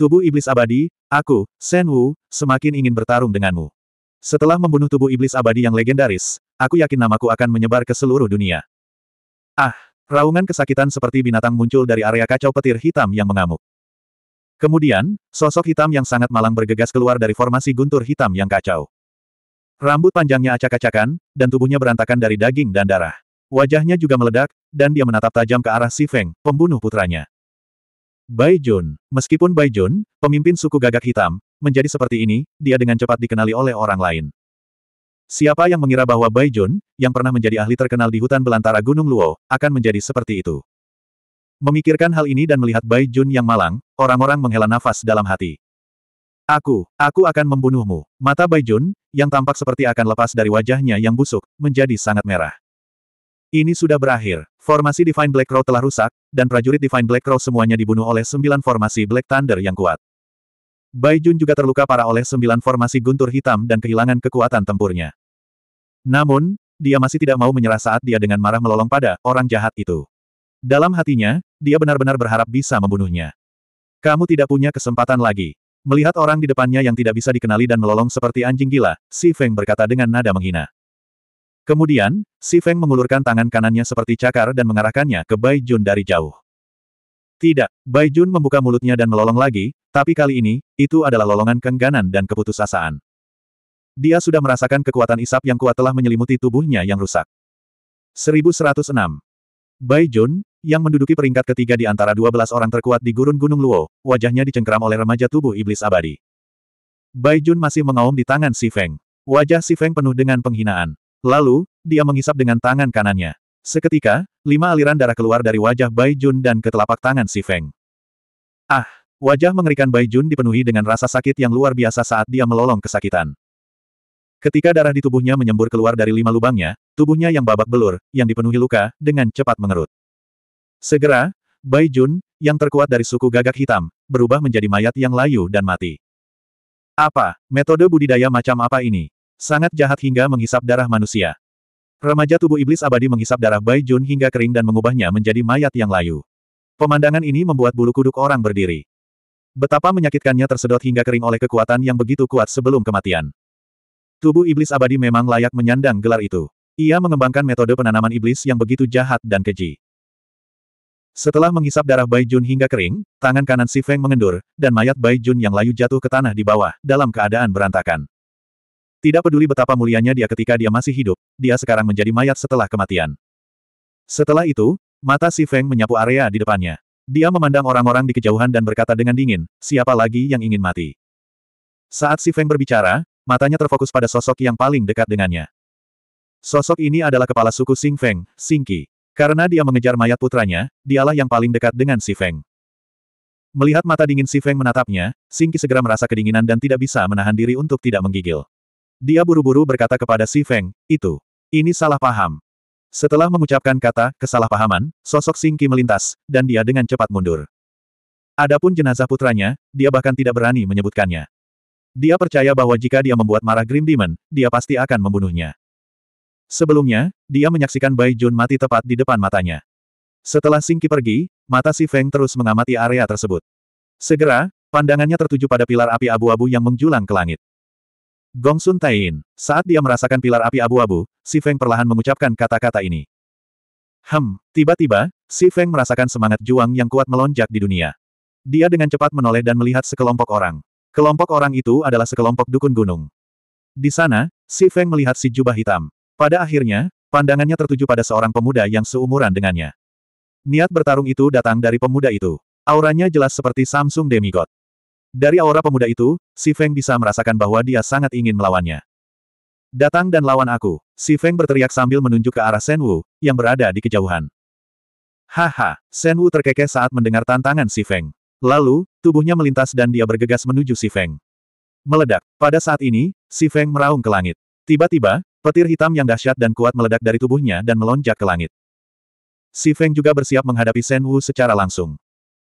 Tubuh iblis abadi, aku, Sen Wu, semakin ingin bertarung denganmu. Setelah membunuh tubuh iblis abadi yang legendaris, aku yakin namaku akan menyebar ke seluruh dunia. Ah! Raungan kesakitan seperti binatang muncul dari area kacau petir hitam yang mengamuk. Kemudian, sosok hitam yang sangat malang bergegas keluar dari formasi guntur hitam yang kacau. Rambut panjangnya acak-acakan, dan tubuhnya berantakan dari daging dan darah. Wajahnya juga meledak, dan dia menatap tajam ke arah Si Feng, pembunuh putranya. Bai Jun, meskipun Bai Jun, pemimpin suku gagak hitam, menjadi seperti ini, dia dengan cepat dikenali oleh orang lain. Siapa yang mengira bahwa Bai Jun, yang pernah menjadi ahli terkenal di hutan belantara Gunung Luo, akan menjadi seperti itu? Memikirkan hal ini dan melihat Bai Jun yang malang, orang-orang menghela nafas dalam hati. Aku, aku akan membunuhmu. Mata Bai Jun, yang tampak seperti akan lepas dari wajahnya yang busuk, menjadi sangat merah. Ini sudah berakhir. Formasi Divine Black Crow telah rusak, dan prajurit Divine Black Crow semuanya dibunuh oleh sembilan formasi Black Thunder yang kuat. Bai Jun juga terluka parah oleh sembilan formasi guntur hitam dan kehilangan kekuatan tempurnya. Namun, dia masih tidak mau menyerah saat dia dengan marah melolong pada orang jahat itu. Dalam hatinya, dia benar-benar berharap bisa membunuhnya. Kamu tidak punya kesempatan lagi. Melihat orang di depannya yang tidak bisa dikenali dan melolong seperti anjing gila, Si Feng berkata dengan nada menghina. Kemudian, Si Feng mengulurkan tangan kanannya seperti cakar dan mengarahkannya ke Bai Jun dari jauh. Tidak, Bai Jun membuka mulutnya dan melolong lagi, tapi kali ini, itu adalah lolongan kengganan dan keputusasaan. Dia sudah merasakan kekuatan isap yang kuat telah menyelimuti tubuhnya yang rusak. 1106. Bai Jun, yang menduduki peringkat ketiga di antara 12 orang terkuat di gurun Gunung Luo, wajahnya dicengkram oleh remaja tubuh iblis abadi. Bai Jun masih mengaum di tangan Si Feng. Wajah Si Feng penuh dengan penghinaan. Lalu, dia mengisap dengan tangan kanannya. Seketika, lima aliran darah keluar dari wajah Bai Jun dan ke telapak tangan Si Feng. Ah! Wajah mengerikan Bai Jun dipenuhi dengan rasa sakit yang luar biasa saat dia melolong kesakitan. Ketika darah di tubuhnya menyembur keluar dari lima lubangnya, tubuhnya yang babak belur, yang dipenuhi luka, dengan cepat mengerut. Segera, Bai Jun, yang terkuat dari suku gagak hitam, berubah menjadi mayat yang layu dan mati. Apa, metode budidaya macam apa ini? Sangat jahat hingga menghisap darah manusia. Remaja tubuh iblis abadi menghisap darah Bai Jun hingga kering dan mengubahnya menjadi mayat yang layu. Pemandangan ini membuat bulu kuduk orang berdiri. Betapa menyakitkannya tersedot hingga kering oleh kekuatan yang begitu kuat sebelum kematian. Tubuh iblis abadi memang layak menyandang gelar itu. Ia mengembangkan metode penanaman iblis yang begitu jahat dan keji. Setelah menghisap darah Bai Jun hingga kering, tangan kanan Si Feng mengendur, dan mayat Bai Jun yang layu jatuh ke tanah di bawah, dalam keadaan berantakan. Tidak peduli betapa mulianya dia ketika dia masih hidup, dia sekarang menjadi mayat setelah kematian. Setelah itu, mata Si Feng menyapu area di depannya. Dia memandang orang-orang di kejauhan dan berkata dengan dingin, siapa lagi yang ingin mati? Saat Si Feng berbicara, matanya terfokus pada sosok yang paling dekat dengannya. Sosok ini adalah kepala suku Sing Feng, Sing Qi. Karena dia mengejar mayat putranya, dialah yang paling dekat dengan Si Feng. Melihat mata dingin Si Feng menatapnya, Qi segera merasa kedinginan dan tidak bisa menahan diri untuk tidak menggigil. Dia buru-buru berkata kepada Si Feng, itu. Ini salah paham. Setelah mengucapkan kata, kesalahpahaman, sosok Singki melintas, dan dia dengan cepat mundur. Adapun jenazah putranya, dia bahkan tidak berani menyebutkannya. Dia percaya bahwa jika dia membuat marah Grim Demon, dia pasti akan membunuhnya. Sebelumnya, dia menyaksikan Bai Jun mati tepat di depan matanya. Setelah Singki pergi, mata Si Feng terus mengamati area tersebut. Segera, pandangannya tertuju pada pilar api abu-abu yang menjulang ke langit. Gong Sun Taiyin. Saat dia merasakan pilar api abu-abu, Si Feng perlahan mengucapkan kata-kata ini. Hem, tiba-tiba, Si Feng merasakan semangat juang yang kuat melonjak di dunia. Dia dengan cepat menoleh dan melihat sekelompok orang. Kelompok orang itu adalah sekelompok dukun gunung. Di sana, Si Feng melihat si jubah hitam. Pada akhirnya, pandangannya tertuju pada seorang pemuda yang seumuran dengannya. Niat bertarung itu datang dari pemuda itu. Auranya jelas seperti Samsung Demigod. Dari aura pemuda itu, Si Feng bisa merasakan bahwa dia sangat ingin melawannya. Datang dan lawan aku, Si Feng berteriak sambil menunjuk ke arah Shen Wu, yang berada di kejauhan. Haha, Shen Wu terkekeh saat mendengar tantangan Si Feng. Lalu, tubuhnya melintas dan dia bergegas menuju Si Feng. Meledak, pada saat ini, Si Feng meraung ke langit. Tiba-tiba, petir hitam yang dahsyat dan kuat meledak dari tubuhnya dan melonjak ke langit. Si Feng juga bersiap menghadapi Shen Wu secara langsung.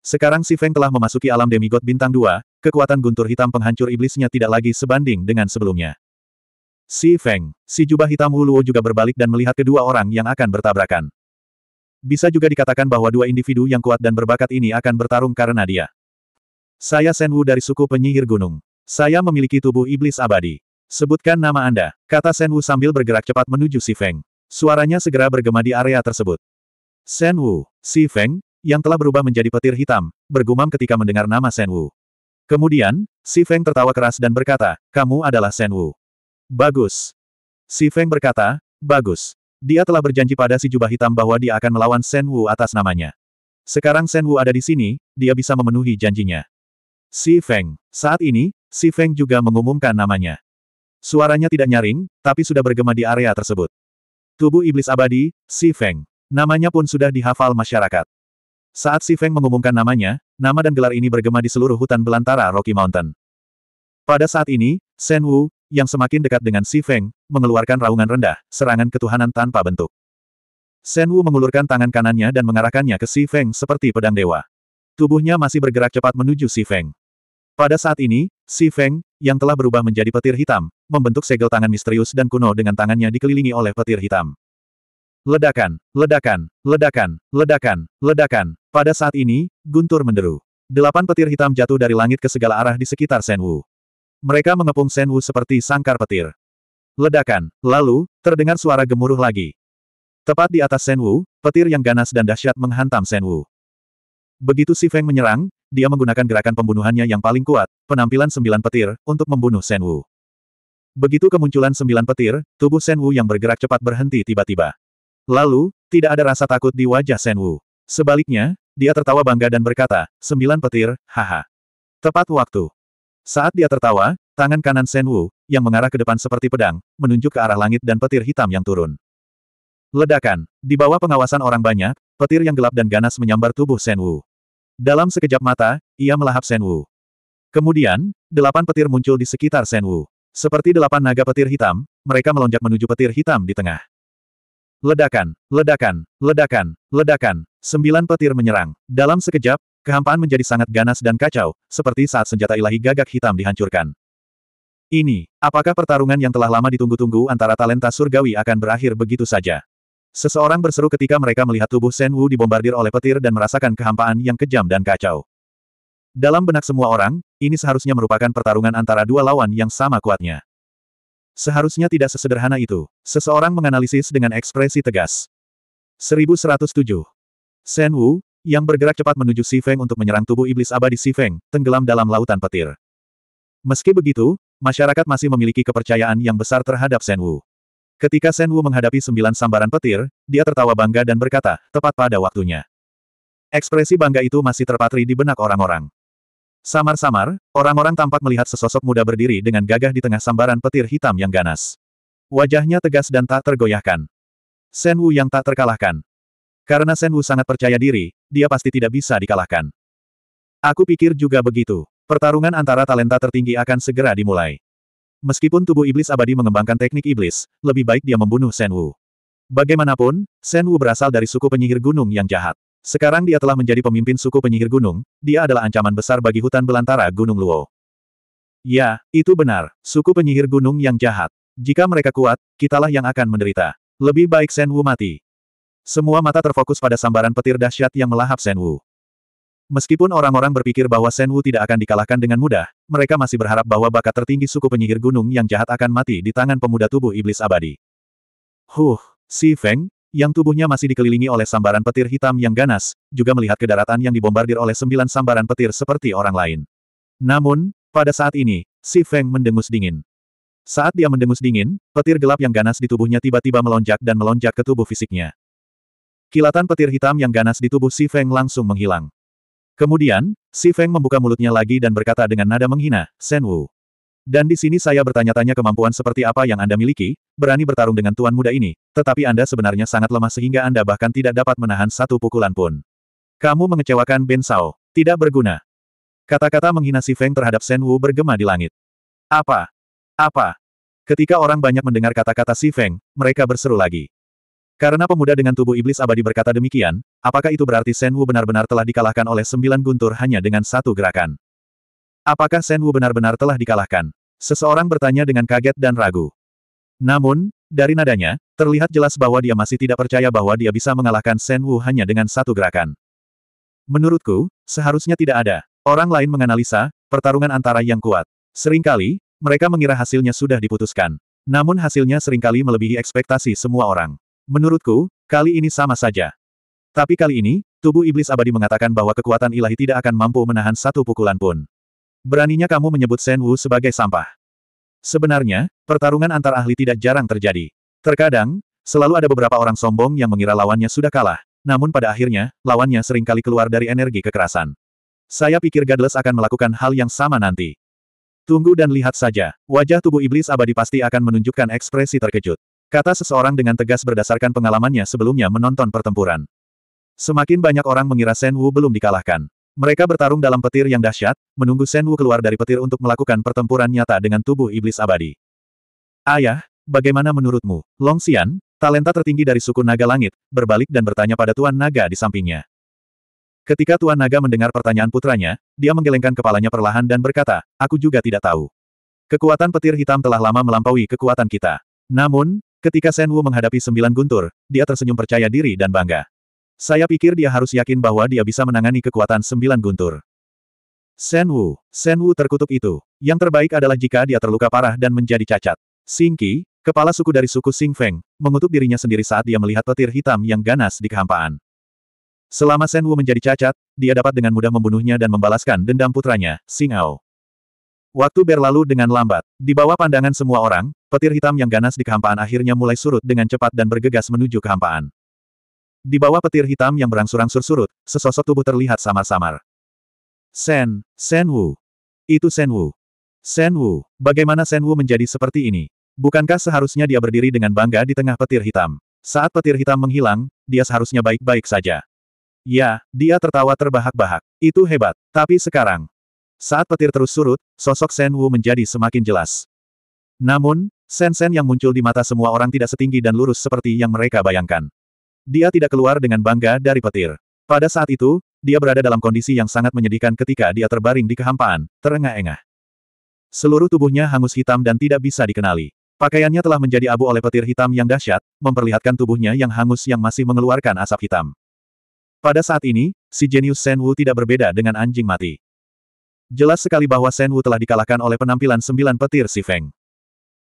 Sekarang si Feng telah memasuki alam demigod bintang 2, kekuatan guntur hitam penghancur iblisnya tidak lagi sebanding dengan sebelumnya. Si Feng, si jubah hitam Wuluo juga berbalik dan melihat kedua orang yang akan bertabrakan. Bisa juga dikatakan bahwa dua individu yang kuat dan berbakat ini akan bertarung karena dia. Saya Sen Wu dari suku penyihir gunung. Saya memiliki tubuh iblis abadi. Sebutkan nama Anda, kata Sen Wu sambil bergerak cepat menuju Si Feng. Suaranya segera bergema di area tersebut. Sen Wu, Si Feng, yang telah berubah menjadi petir hitam, bergumam ketika mendengar nama Shen Wu. Kemudian, Si Feng tertawa keras dan berkata, kamu adalah Shen Wu. Bagus. Si Feng berkata, bagus. Dia telah berjanji pada si jubah hitam bahwa dia akan melawan Shen Wu atas namanya. Sekarang Shen Wu ada di sini, dia bisa memenuhi janjinya. Si Feng. Saat ini, Si Feng juga mengumumkan namanya. Suaranya tidak nyaring, tapi sudah bergema di area tersebut. Tubuh iblis abadi, Si Feng. Namanya pun sudah dihafal masyarakat. Saat Si Feng mengumumkan namanya, nama dan gelar ini bergema di seluruh hutan belantara Rocky Mountain. Pada saat ini, Shen Wu, yang semakin dekat dengan Si Feng, mengeluarkan raungan rendah, serangan ketuhanan tanpa bentuk. Shen Wu mengulurkan tangan kanannya dan mengarahkannya ke Si Feng seperti pedang dewa. Tubuhnya masih bergerak cepat menuju Si Feng. Pada saat ini, Si Feng, yang telah berubah menjadi petir hitam, membentuk segel tangan misterius dan kuno dengan tangannya dikelilingi oleh petir hitam. Ledakan, ledakan, ledakan, ledakan, ledakan, pada saat ini, guntur menderu. Delapan petir hitam jatuh dari langit ke segala arah di sekitar Senwu. Mereka mengepung Senwu seperti sangkar petir. Ledakan. Lalu, terdengar suara gemuruh lagi. Tepat di atas Senwu, petir yang ganas dan dahsyat menghantam Senwu. Begitu Si Feng menyerang, dia menggunakan gerakan pembunuhannya yang paling kuat, penampilan sembilan petir, untuk membunuh Senwu. Begitu kemunculan sembilan petir, tubuh Senwu yang bergerak cepat berhenti tiba-tiba. Lalu, tidak ada rasa takut di wajah Senwu. Sebaliknya, dia tertawa bangga dan berkata, sembilan petir, haha. Tepat waktu. Saat dia tertawa, tangan kanan Shen Wu, yang mengarah ke depan seperti pedang, menunjuk ke arah langit dan petir hitam yang turun. Ledakan. Di bawah pengawasan orang banyak, petir yang gelap dan ganas menyambar tubuh Shen Wu. Dalam sekejap mata, ia melahap Shen Wu. Kemudian, delapan petir muncul di sekitar Shen Wu. Seperti delapan naga petir hitam, mereka melonjak menuju petir hitam di tengah. Ledakan, ledakan, ledakan, ledakan, sembilan petir menyerang. Dalam sekejap, kehampaan menjadi sangat ganas dan kacau, seperti saat senjata ilahi gagak hitam dihancurkan. Ini, apakah pertarungan yang telah lama ditunggu-tunggu antara talenta surgawi akan berakhir begitu saja? Seseorang berseru ketika mereka melihat tubuh Shen Wu dibombardir oleh petir dan merasakan kehampaan yang kejam dan kacau. Dalam benak semua orang, ini seharusnya merupakan pertarungan antara dua lawan yang sama kuatnya. Seharusnya tidak sesederhana itu. Seseorang menganalisis dengan ekspresi tegas. 1107. Sen Wu, yang bergerak cepat menuju Si Feng untuk menyerang tubuh iblis abadi Si Feng, tenggelam dalam lautan petir. Meski begitu, masyarakat masih memiliki kepercayaan yang besar terhadap Sen Wu. Ketika Sen Wu menghadapi sembilan sambaran petir, dia tertawa bangga dan berkata, tepat pada waktunya. Ekspresi bangga itu masih terpatri di benak orang-orang. Samar-samar, orang-orang tampak melihat sesosok muda berdiri dengan gagah di tengah sambaran petir hitam yang ganas. Wajahnya tegas dan tak tergoyahkan. Sen Wu yang tak terkalahkan. Karena Sen Wu sangat percaya diri, dia pasti tidak bisa dikalahkan. Aku pikir juga begitu. Pertarungan antara talenta tertinggi akan segera dimulai. Meskipun tubuh iblis abadi mengembangkan teknik iblis, lebih baik dia membunuh Sen Wu. Bagaimanapun, Sen Wu berasal dari suku penyihir gunung yang jahat. Sekarang dia telah menjadi pemimpin suku penyihir gunung, dia adalah ancaman besar bagi hutan belantara Gunung Luo. Ya, itu benar, suku penyihir gunung yang jahat. Jika mereka kuat, kitalah yang akan menderita. Lebih baik Sen Wu mati. Semua mata terfokus pada sambaran petir dahsyat yang melahap Sen Wu. Meskipun orang-orang berpikir bahwa Sen Wu tidak akan dikalahkan dengan mudah, mereka masih berharap bahwa bakat tertinggi suku penyihir gunung yang jahat akan mati di tangan pemuda tubuh iblis abadi. Huh, Si Feng, yang tubuhnya masih dikelilingi oleh sambaran petir hitam yang ganas, juga melihat ke daratan yang dibombardir oleh sembilan sambaran petir seperti orang lain. Namun, pada saat ini, si Feng mendengus dingin. Saat dia mendengus dingin, petir gelap yang ganas di tubuhnya tiba-tiba melonjak dan melonjak ke tubuh fisiknya. Kilatan petir hitam yang ganas di tubuh si Feng langsung menghilang. Kemudian, si Feng membuka mulutnya lagi dan berkata dengan nada menghina, Wu. Dan di sini saya bertanya-tanya kemampuan seperti apa yang Anda miliki, berani bertarung dengan tuan muda ini, tetapi Anda sebenarnya sangat lemah sehingga Anda bahkan tidak dapat menahan satu pukulan pun. Kamu mengecewakan Ben Sao. Tidak berguna. Kata-kata menghina Si Feng terhadap Shen Wu bergema di langit. Apa? Apa? Ketika orang banyak mendengar kata-kata Si Feng, mereka berseru lagi. Karena pemuda dengan tubuh iblis abadi berkata demikian, apakah itu berarti Shen Wu benar-benar telah dikalahkan oleh sembilan guntur hanya dengan satu gerakan? Apakah Shen Wu benar-benar telah dikalahkan? Seseorang bertanya dengan kaget dan ragu. Namun, dari nadanya, terlihat jelas bahwa dia masih tidak percaya bahwa dia bisa mengalahkan Shen Wu hanya dengan satu gerakan. Menurutku, seharusnya tidak ada. Orang lain menganalisa, pertarungan antara yang kuat. Seringkali, mereka mengira hasilnya sudah diputuskan. Namun hasilnya seringkali melebihi ekspektasi semua orang. Menurutku, kali ini sama saja. Tapi kali ini, tubuh iblis abadi mengatakan bahwa kekuatan ilahi tidak akan mampu menahan satu pukulan pun. Beraninya kamu menyebut Shen Wu sebagai sampah. Sebenarnya, pertarungan antar ahli tidak jarang terjadi. Terkadang, selalu ada beberapa orang sombong yang mengira lawannya sudah kalah, namun pada akhirnya, lawannya seringkali keluar dari energi kekerasan. Saya pikir Godless akan melakukan hal yang sama nanti. Tunggu dan lihat saja, wajah tubuh iblis abadi pasti akan menunjukkan ekspresi terkejut. Kata seseorang dengan tegas berdasarkan pengalamannya sebelumnya menonton pertempuran. Semakin banyak orang mengira Shen Wu belum dikalahkan. Mereka bertarung dalam petir yang dahsyat, menunggu Shen Wu keluar dari petir untuk melakukan pertempuran nyata dengan tubuh iblis abadi. Ayah, bagaimana menurutmu? Long Xian, talenta tertinggi dari suku Naga Langit, berbalik dan bertanya pada Tuan Naga di sampingnya. Ketika Tuan Naga mendengar pertanyaan putranya, dia menggelengkan kepalanya perlahan dan berkata, aku juga tidak tahu. Kekuatan petir hitam telah lama melampaui kekuatan kita. Namun, ketika Shen Wu menghadapi sembilan guntur, dia tersenyum percaya diri dan bangga. Saya pikir dia harus yakin bahwa dia bisa menangani kekuatan sembilan guntur. Sen Wu. Sen Wu terkutuk itu. Yang terbaik adalah jika dia terluka parah dan menjadi cacat. Singki, kepala suku dari suku Sing Feng, mengutuk dirinya sendiri saat dia melihat petir hitam yang ganas di kehampaan. Selama Sen Wu menjadi cacat, dia dapat dengan mudah membunuhnya dan membalaskan dendam putranya, Sing Ao. Waktu berlalu dengan lambat. Di bawah pandangan semua orang, petir hitam yang ganas di kehampaan akhirnya mulai surut dengan cepat dan bergegas menuju kehampaan. Di bawah petir hitam yang berangsur-angsur surut, sesosok tubuh terlihat samar-samar. Sen, Sen Wu. Itu Sen Wu. Sen Wu, bagaimana Sen Wu menjadi seperti ini? Bukankah seharusnya dia berdiri dengan bangga di tengah petir hitam? Saat petir hitam menghilang, dia seharusnya baik-baik saja. Ya, dia tertawa terbahak-bahak. Itu hebat. Tapi sekarang, saat petir terus surut, sosok Sen Wu menjadi semakin jelas. Namun, Sen Sen yang muncul di mata semua orang tidak setinggi dan lurus seperti yang mereka bayangkan. Dia tidak keluar dengan bangga dari petir. Pada saat itu, dia berada dalam kondisi yang sangat menyedihkan ketika dia terbaring di kehampaan, terengah-engah. Seluruh tubuhnya hangus hitam dan tidak bisa dikenali. Pakaiannya telah menjadi abu oleh petir hitam yang dahsyat, memperlihatkan tubuhnya yang hangus yang masih mengeluarkan asap hitam. Pada saat ini, si jenius Shen Wu tidak berbeda dengan anjing mati. Jelas sekali bahwa Shen Wu telah dikalahkan oleh penampilan sembilan petir si Feng.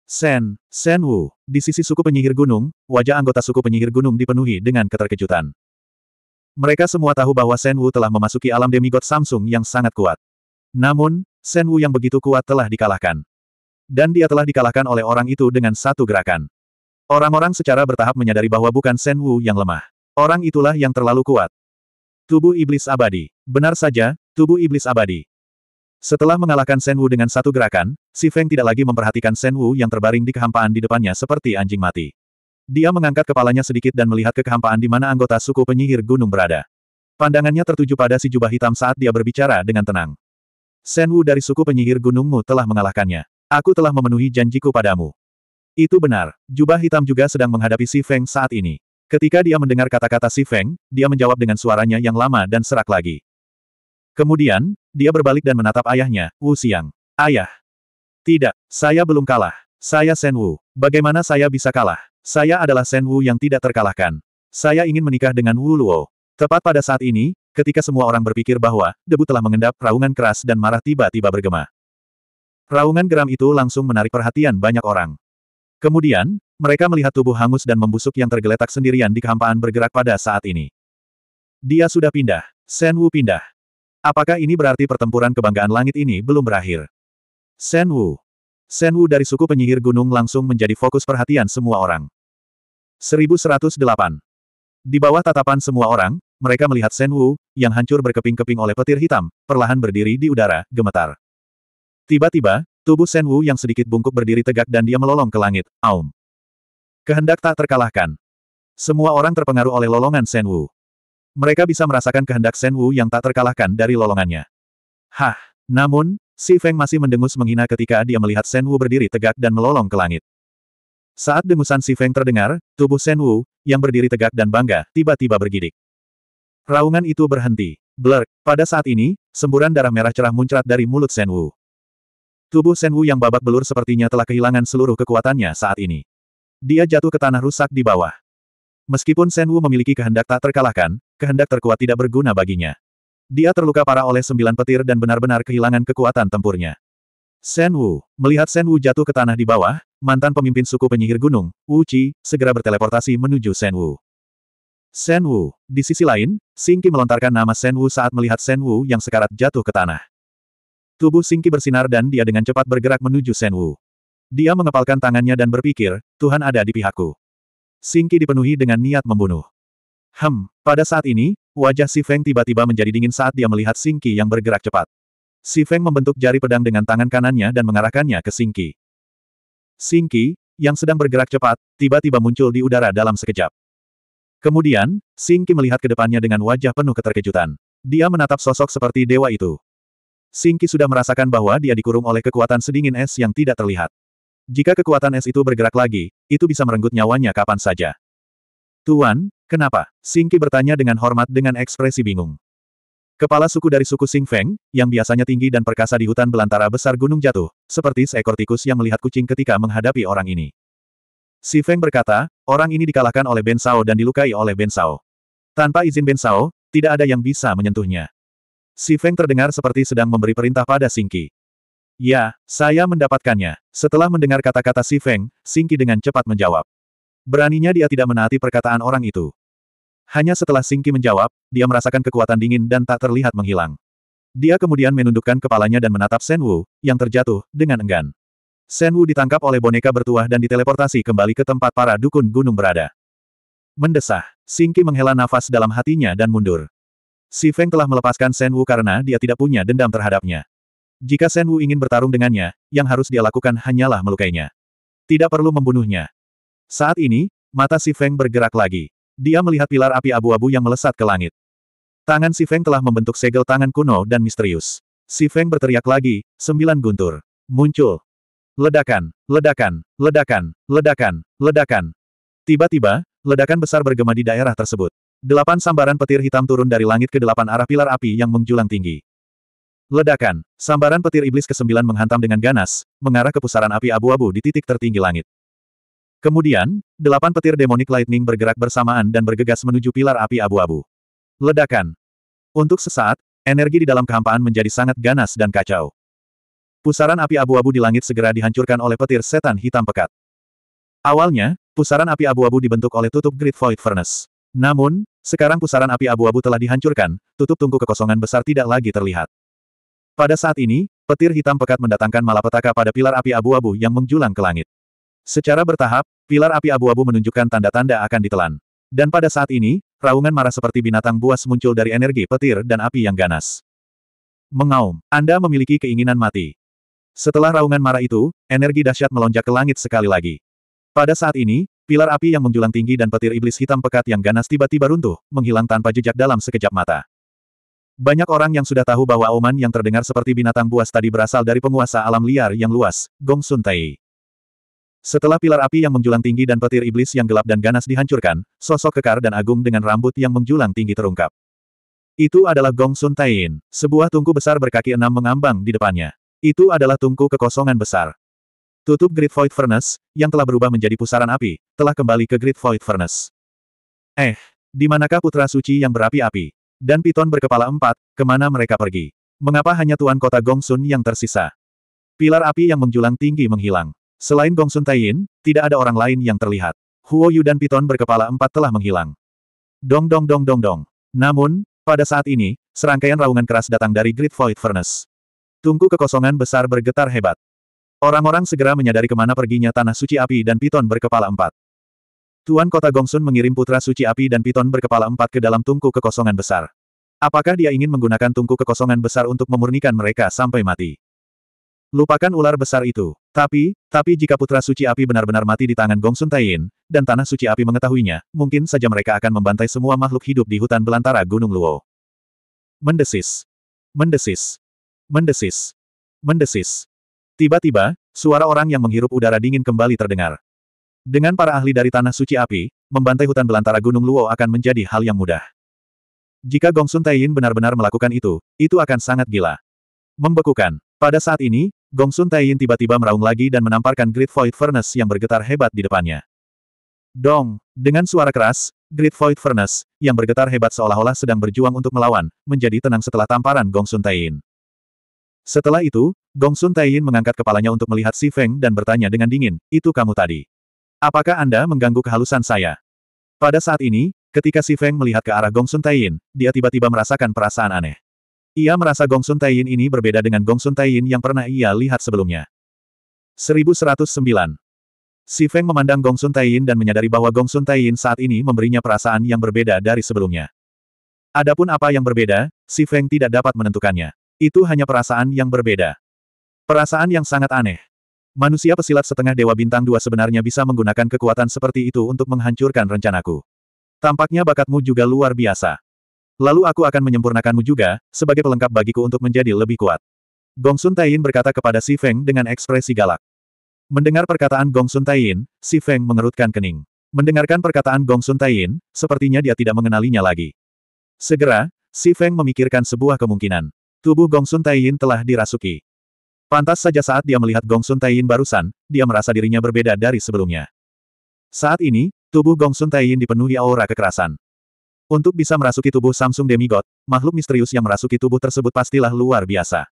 Sen, Sen Wu. Di sisi suku penyihir gunung, wajah anggota suku penyihir gunung dipenuhi dengan keterkejutan. Mereka semua tahu bahwa Sen Wu telah memasuki alam demigod Samsung yang sangat kuat. Namun, Sen Wu yang begitu kuat telah dikalahkan. Dan dia telah dikalahkan oleh orang itu dengan satu gerakan. Orang-orang secara bertahap menyadari bahwa bukan Sen Wu yang lemah. Orang itulah yang terlalu kuat. Tubuh Iblis Abadi. Benar saja, tubuh Iblis Abadi. Setelah mengalahkan Shen Wu dengan satu gerakan, Si Feng tidak lagi memperhatikan Shen Wu yang terbaring di kehampaan di depannya seperti anjing mati. Dia mengangkat kepalanya sedikit dan melihat ke kehampaan di mana anggota suku penyihir gunung berada. Pandangannya tertuju pada si jubah hitam saat dia berbicara dengan tenang. Shen Wu dari suku penyihir gunungmu telah mengalahkannya. Aku telah memenuhi janjiku padamu. Itu benar, jubah hitam juga sedang menghadapi Si Feng saat ini. Ketika dia mendengar kata-kata Si Feng, dia menjawab dengan suaranya yang lama dan serak lagi. Kemudian, dia berbalik dan menatap ayahnya, Wu Siang. Ayah! Tidak, saya belum kalah. Saya Shen Wu. Bagaimana saya bisa kalah? Saya adalah Shen Wu yang tidak terkalahkan. Saya ingin menikah dengan Wu Luo. Tepat pada saat ini, ketika semua orang berpikir bahwa debu telah mengendap, raungan keras dan marah tiba-tiba bergema. Raungan geram itu langsung menarik perhatian banyak orang. Kemudian, mereka melihat tubuh hangus dan membusuk yang tergeletak sendirian di kehampaan bergerak pada saat ini. Dia sudah pindah. Shen Wu pindah. Apakah ini berarti pertempuran kebanggaan langit ini belum berakhir? Shen Wu. Shen Wu dari suku penyihir gunung langsung menjadi fokus perhatian semua orang. 1108. Di bawah tatapan semua orang, mereka melihat Shen Wu, yang hancur berkeping-keping oleh petir hitam, perlahan berdiri di udara, gemetar. Tiba-tiba, tubuh Shen Wu yang sedikit bungkuk berdiri tegak dan dia melolong ke langit, aum. Kehendak tak terkalahkan. Semua orang terpengaruh oleh lolongan Shen Wu. Mereka bisa merasakan kehendak Shen Wu yang tak terkalahkan dari lolongannya. Hah! Namun, Si Feng masih mendengus menghina ketika dia melihat Shen Wu berdiri tegak dan melolong ke langit. Saat dengusan Si Feng terdengar, tubuh Shen Wu, yang berdiri tegak dan bangga, tiba-tiba bergidik. Raungan itu berhenti. Blur. pada saat ini, semburan darah merah cerah muncrat dari mulut Shen Wu. Tubuh Shen Wu yang babak belur sepertinya telah kehilangan seluruh kekuatannya saat ini. Dia jatuh ke tanah rusak di bawah. Meskipun Shen Wu memiliki kehendak tak terkalahkan, kehendak terkuat tidak berguna baginya. Dia terluka parah oleh sembilan petir dan benar-benar kehilangan kekuatan tempurnya. Shen Wu. Melihat Shen Wu jatuh ke tanah di bawah, mantan pemimpin suku penyihir gunung, Wu Qi, segera berteleportasi menuju Shen Wu. Shen Wu. Di sisi lain, Singki melontarkan nama Shen Wu saat melihat Shen Wu yang sekarat jatuh ke tanah. Tubuh Singki bersinar dan dia dengan cepat bergerak menuju Shen Wu. Dia mengepalkan tangannya dan berpikir, Tuhan ada di pihakku. Singki dipenuhi dengan niat membunuh. Hem, pada saat ini, wajah Si Feng tiba-tiba menjadi dingin saat dia melihat Singki yang bergerak cepat. Si Feng membentuk jari pedang dengan tangan kanannya dan mengarahkannya ke Singki. Singki, yang sedang bergerak cepat, tiba-tiba muncul di udara dalam sekejap. Kemudian, Singki melihat ke depannya dengan wajah penuh keterkejutan. Dia menatap sosok seperti dewa itu. Singki sudah merasakan bahwa dia dikurung oleh kekuatan sedingin es yang tidak terlihat. Jika kekuatan es itu bergerak lagi, itu bisa merenggut nyawanya kapan saja. Tuan, kenapa? Singki bertanya dengan hormat dengan ekspresi bingung. Kepala suku dari suku Sing Feng, yang biasanya tinggi dan perkasa di hutan belantara besar gunung jatuh, seperti seekor tikus yang melihat kucing ketika menghadapi orang ini. Si Feng berkata, orang ini dikalahkan oleh Ben Sao dan dilukai oleh Ben Sao. Tanpa izin Ben Sao, tidak ada yang bisa menyentuhnya. Si Feng terdengar seperti sedang memberi perintah pada Singki. Ya, saya mendapatkannya. Setelah mendengar kata-kata Si Feng, Singki dengan cepat menjawab. Beraninya dia tidak menaati perkataan orang itu. Hanya setelah Singki menjawab, dia merasakan kekuatan dingin dan tak terlihat menghilang. Dia kemudian menundukkan kepalanya dan menatap Shen Wu, yang terjatuh, dengan enggan. Shen Wu ditangkap oleh boneka bertuah dan diteleportasi kembali ke tempat para dukun gunung berada. Mendesah, Singki menghela nafas dalam hatinya dan mundur. Si Feng telah melepaskan Shen Wu karena dia tidak punya dendam terhadapnya. Jika Shen Wu ingin bertarung dengannya, yang harus dia lakukan hanyalah melukainya. Tidak perlu membunuhnya. Saat ini, mata Si Feng bergerak lagi. Dia melihat pilar api abu-abu yang melesat ke langit. Tangan Si Feng telah membentuk segel tangan kuno dan misterius. Si Feng berteriak lagi, sembilan guntur. Muncul. Ledakan, ledakan, ledakan, ledakan, ledakan. Tiba-tiba, ledakan besar bergema di daerah tersebut. Delapan sambaran petir hitam turun dari langit ke delapan arah pilar api yang menjulang tinggi. Ledakan, sambaran petir iblis ke-9 menghantam dengan ganas, mengarah ke pusaran api abu-abu di titik tertinggi langit. Kemudian, delapan petir demonic lightning bergerak bersamaan dan bergegas menuju pilar api abu-abu. Ledakan. Untuk sesaat, energi di dalam kehampaan menjadi sangat ganas dan kacau. Pusaran api abu-abu di langit segera dihancurkan oleh petir setan hitam pekat. Awalnya, pusaran api abu-abu dibentuk oleh tutup grid Void Furnace. Namun, sekarang pusaran api abu-abu telah dihancurkan, tutup tungku kekosongan besar tidak lagi terlihat. Pada saat ini, petir hitam pekat mendatangkan malapetaka pada pilar api abu-abu yang menjulang ke langit. Secara bertahap, pilar api abu-abu menunjukkan tanda-tanda akan ditelan. Dan pada saat ini, raungan marah seperti binatang buas muncul dari energi petir dan api yang ganas. Mengaum, Anda memiliki keinginan mati. Setelah raungan marah itu, energi dahsyat melonjak ke langit sekali lagi. Pada saat ini, pilar api yang menjulang tinggi dan petir iblis hitam pekat yang ganas tiba-tiba runtuh, menghilang tanpa jejak dalam sekejap mata. Banyak orang yang sudah tahu bahwa Oman yang terdengar seperti binatang buas tadi berasal dari penguasa alam liar yang luas, Gong Sun Tai. Setelah pilar api yang menjulang tinggi dan petir iblis yang gelap dan ganas dihancurkan, sosok kekar dan agung dengan rambut yang menjulang tinggi terungkap. Itu adalah Gong Sun Taiin, sebuah tungku besar berkaki enam mengambang di depannya. Itu adalah tungku kekosongan besar. Tutup Great Void Furnace, yang telah berubah menjadi pusaran api, telah kembali ke Great Void Furnace. Eh, di manakah putra suci yang berapi-api? Dan piton berkepala empat, kemana mereka pergi? Mengapa hanya Tuan Kota Gongsun yang tersisa? Pilar api yang menjulang tinggi menghilang. Selain Gongsun Taiyin, tidak ada orang lain yang terlihat. Huo Yu dan piton berkepala empat telah menghilang. Dong dong dong dong dong. Namun, pada saat ini, serangkaian raungan keras datang dari Great Void Furnace. Tungku kekosongan besar bergetar hebat. Orang-orang segera menyadari kemana perginya tanah suci api dan piton berkepala empat. Tuan Kota Gongsun mengirim putra suci api dan piton berkepala empat ke dalam tungku kekosongan besar. Apakah dia ingin menggunakan tungku kekosongan besar untuk memurnikan mereka sampai mati? Lupakan ular besar itu. Tapi, tapi jika putra suci api benar-benar mati di tangan Gongsun Taiyin, dan tanah suci api mengetahuinya, mungkin saja mereka akan membantai semua makhluk hidup di hutan belantara Gunung Luo. Mendesis. Mendesis. Mendesis. Mendesis. Tiba-tiba, suara orang yang menghirup udara dingin kembali terdengar. Dengan para ahli dari Tanah Suci Api, membantai hutan belantara Gunung Luo akan menjadi hal yang mudah. Jika Gongsun Taiyin benar-benar melakukan itu, itu akan sangat gila. Membekukan. Pada saat ini, Gongsun Taiyin tiba-tiba meraung lagi dan menamparkan Great Void Furnace yang bergetar hebat di depannya. Dong! Dengan suara keras, Great Void Furnace, yang bergetar hebat seolah-olah sedang berjuang untuk melawan, menjadi tenang setelah tamparan Gongsun Taiyin. Setelah itu, Gongsun Taiyin mengangkat kepalanya untuk melihat Si Feng dan bertanya dengan dingin, itu kamu tadi. Apakah Anda mengganggu kehalusan saya? Pada saat ini, ketika Si Feng melihat ke arah Gong Sun Taiyin, dia tiba-tiba merasakan perasaan aneh. Ia merasa Gong Sun Taiyin ini berbeda dengan Gong Sun Taiyin yang pernah ia lihat sebelumnya. 1109 Si Feng memandang Gong Sun Taiyin dan menyadari bahwa Gong Sun Taiyin saat ini memberinya perasaan yang berbeda dari sebelumnya. Adapun apa yang berbeda, Si Feng tidak dapat menentukannya. Itu hanya perasaan yang berbeda. Perasaan yang sangat aneh. Manusia pesilat setengah Dewa Bintang Dua sebenarnya bisa menggunakan kekuatan seperti itu untuk menghancurkan rencanaku. Tampaknya bakatmu juga luar biasa. Lalu aku akan menyempurnakanmu juga, sebagai pelengkap bagiku untuk menjadi lebih kuat. Gong Sun Taiyin berkata kepada Si Feng dengan ekspresi galak. Mendengar perkataan Gong Sun Taiyin, Si Feng mengerutkan kening. Mendengarkan perkataan Gong Sun Taiyin, sepertinya dia tidak mengenalinya lagi. Segera, Si Feng memikirkan sebuah kemungkinan. Tubuh Gong Sun Taiyin telah dirasuki. Pantas saja saat dia melihat Gong Sun Taiyin barusan, dia merasa dirinya berbeda dari sebelumnya. Saat ini, tubuh Gong Sun Taiyin dipenuhi aura kekerasan. Untuk bisa merasuki tubuh Samsung Demigod, makhluk misterius yang merasuki tubuh tersebut pastilah luar biasa.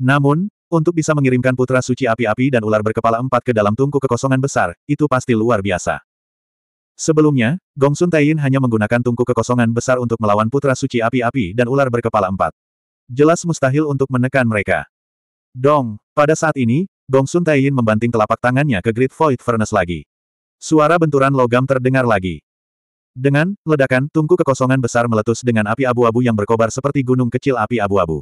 Namun, untuk bisa mengirimkan putra suci api-api dan ular berkepala empat ke dalam tungku kekosongan besar, itu pasti luar biasa. Sebelumnya, Gong Sun Taiyin hanya menggunakan tungku kekosongan besar untuk melawan putra suci api-api dan ular berkepala empat. Jelas mustahil untuk menekan mereka. Dong! Pada saat ini, Gong Sun Taiyin membanting telapak tangannya ke Great Void Furnace lagi. Suara benturan logam terdengar lagi. Dengan ledakan, tungku kekosongan besar meletus dengan api abu-abu yang berkobar seperti gunung kecil api abu-abu.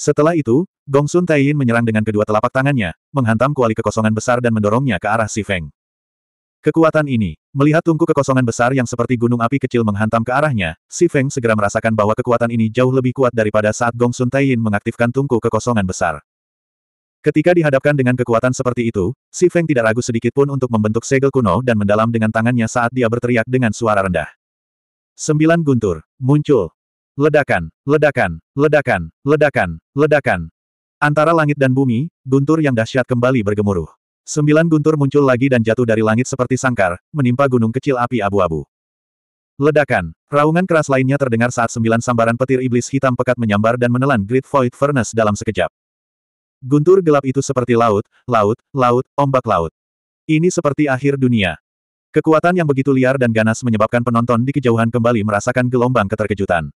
Setelah itu, Gong Sun Taiyin menyerang dengan kedua telapak tangannya, menghantam kuali kekosongan besar dan mendorongnya ke arah Si Feng. Kekuatan ini, melihat tungku kekosongan besar yang seperti gunung api kecil menghantam ke arahnya, Si Feng segera merasakan bahwa kekuatan ini jauh lebih kuat daripada saat Gong Sun Taiyin mengaktifkan tungku kekosongan besar. Ketika dihadapkan dengan kekuatan seperti itu, Si Feng tidak ragu sedikit pun untuk membentuk segel kuno dan mendalam dengan tangannya saat dia berteriak dengan suara rendah. Sembilan guntur, muncul. Ledakan, ledakan, ledakan, ledakan, ledakan. Antara langit dan bumi, guntur yang dahsyat kembali bergemuruh. Sembilan guntur muncul lagi dan jatuh dari langit seperti sangkar, menimpa gunung kecil api abu-abu. Ledakan. Raungan keras lainnya terdengar saat sembilan sambaran petir iblis hitam pekat menyambar dan menelan Great Void Furnace dalam sekejap. Guntur gelap itu seperti laut, laut, laut, ombak laut. Ini seperti akhir dunia. Kekuatan yang begitu liar dan ganas menyebabkan penonton di kejauhan kembali merasakan gelombang keterkejutan.